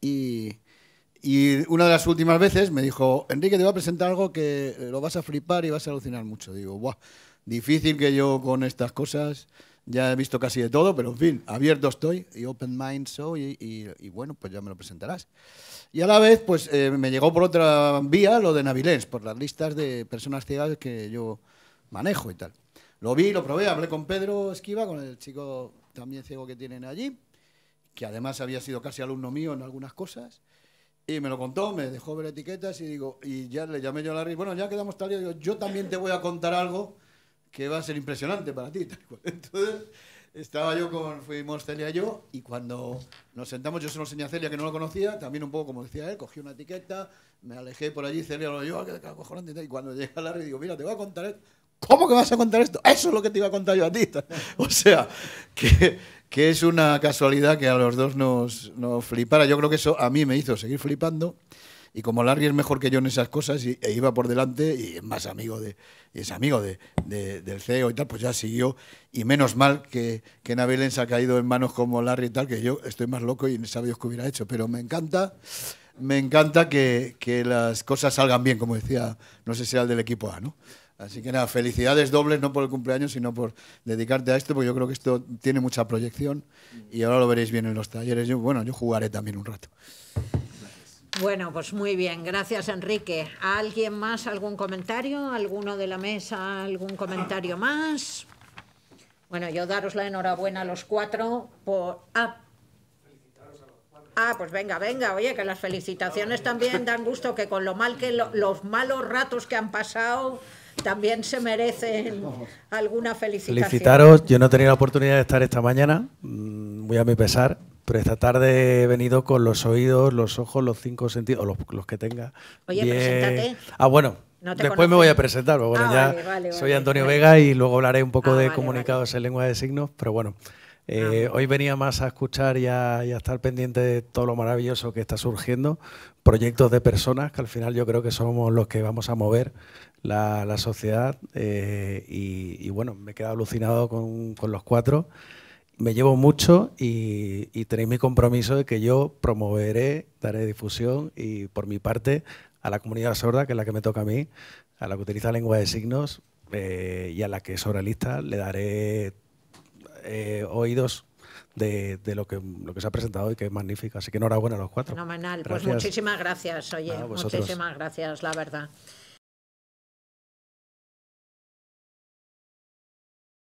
y, y una de las últimas veces me dijo, Enrique, te voy a presentar algo que lo vas a flipar y vas a alucinar mucho. Digo, guau difícil que yo con estas cosas. Ya he visto casi de todo, pero en fin, abierto estoy y open mind soy y, bueno, pues ya me lo presentarás. Y a la vez, pues eh, me llegó por otra vía lo de Navilés, por las listas de personas ciegas que yo manejo y tal. Lo vi, lo probé, hablé con Pedro Esquiva, con el chico también ciego que tienen allí, que además había sido casi alumno mío en algunas cosas. Y me lo contó, me dejó ver etiquetas y digo, y ya le llamé yo a la Larry, bueno, ya quedamos tal y yo también te voy a contar algo que va a ser impresionante para ti. Entonces, estaba yo con, fuimos Celia y yo, y cuando nos sentamos, yo se lo enseñé a Celia, que no lo conocía, también un poco como decía él, cogí una etiqueta, me alejé por allí, Celia lo dijo, ah, qué y cuando llega Larry, digo, mira, te voy a contar esto. ¿Cómo que vas a contar esto? Eso es lo que te iba a contar yo a ti. O sea, que, que es una casualidad que a los dos nos, nos flipara. Yo creo que eso a mí me hizo seguir flipando. Y como Larry es mejor que yo en esas cosas, y, e iba por delante y es más amigo de, es amigo de, del CEO y tal, pues ya siguió. Y menos mal que, que ha caído en manos como Larry y tal, que yo estoy más loco y no sabía Dios qué hubiera hecho. Pero me encanta, me encanta que, las cosas salgan bien, como decía, no sé si era el del equipo A, ¿no? Así que nada, felicidades dobles, no por el cumpleaños, sino por dedicarte a esto, porque yo creo que esto tiene mucha proyección y ahora lo veréis bien en los talleres. Yo, bueno, yo jugaré también un rato. Bueno, pues muy bien, gracias Enrique. ¿Alguien más algún comentario? ¿Alguno de la mesa algún comentario más? Bueno, yo daros la enhorabuena a los cuatro por... Ah, ah pues venga, venga, oye, que las felicitaciones también dan gusto, que con lo mal que los malos ratos que han pasado también se merecen alguna felicitación. Felicitaros, yo no he tenido la oportunidad de estar esta mañana, muy mm, a mi pesar, pero esta tarde he venido con los oídos, los ojos, los cinco sentidos, los, que tenga. Oye, preséntate. Ah, bueno. después me voy a presentar, bueno, ah, ya soy Antonio Vega y luego hablaré un poco ah, de comunicados en lengua de signos, pero bueno. Eh, ah, hoy venía más a escuchar y a, estar pendiente de todo lo maravilloso que está surgiendo, proyectos de personas que al final yo creo que somos los que vamos a mover la, sociedad eh, y, bueno, me he quedado alucinado con los cuatro me llevo mucho y, tenéis mi compromiso de que yo promoveré, daré difusión y por mi parte a la comunidad sorda, que es la que me toca a mí, a la que utiliza lengua de signos eh, y a la que es oralista, le daré eh, oídos de, lo, que, se ha presentado y que es magnífico. Así que enhorabuena a los cuatro. Fenomenal, pues muchísimas gracias, oye, muchísimas gracias, la verdad.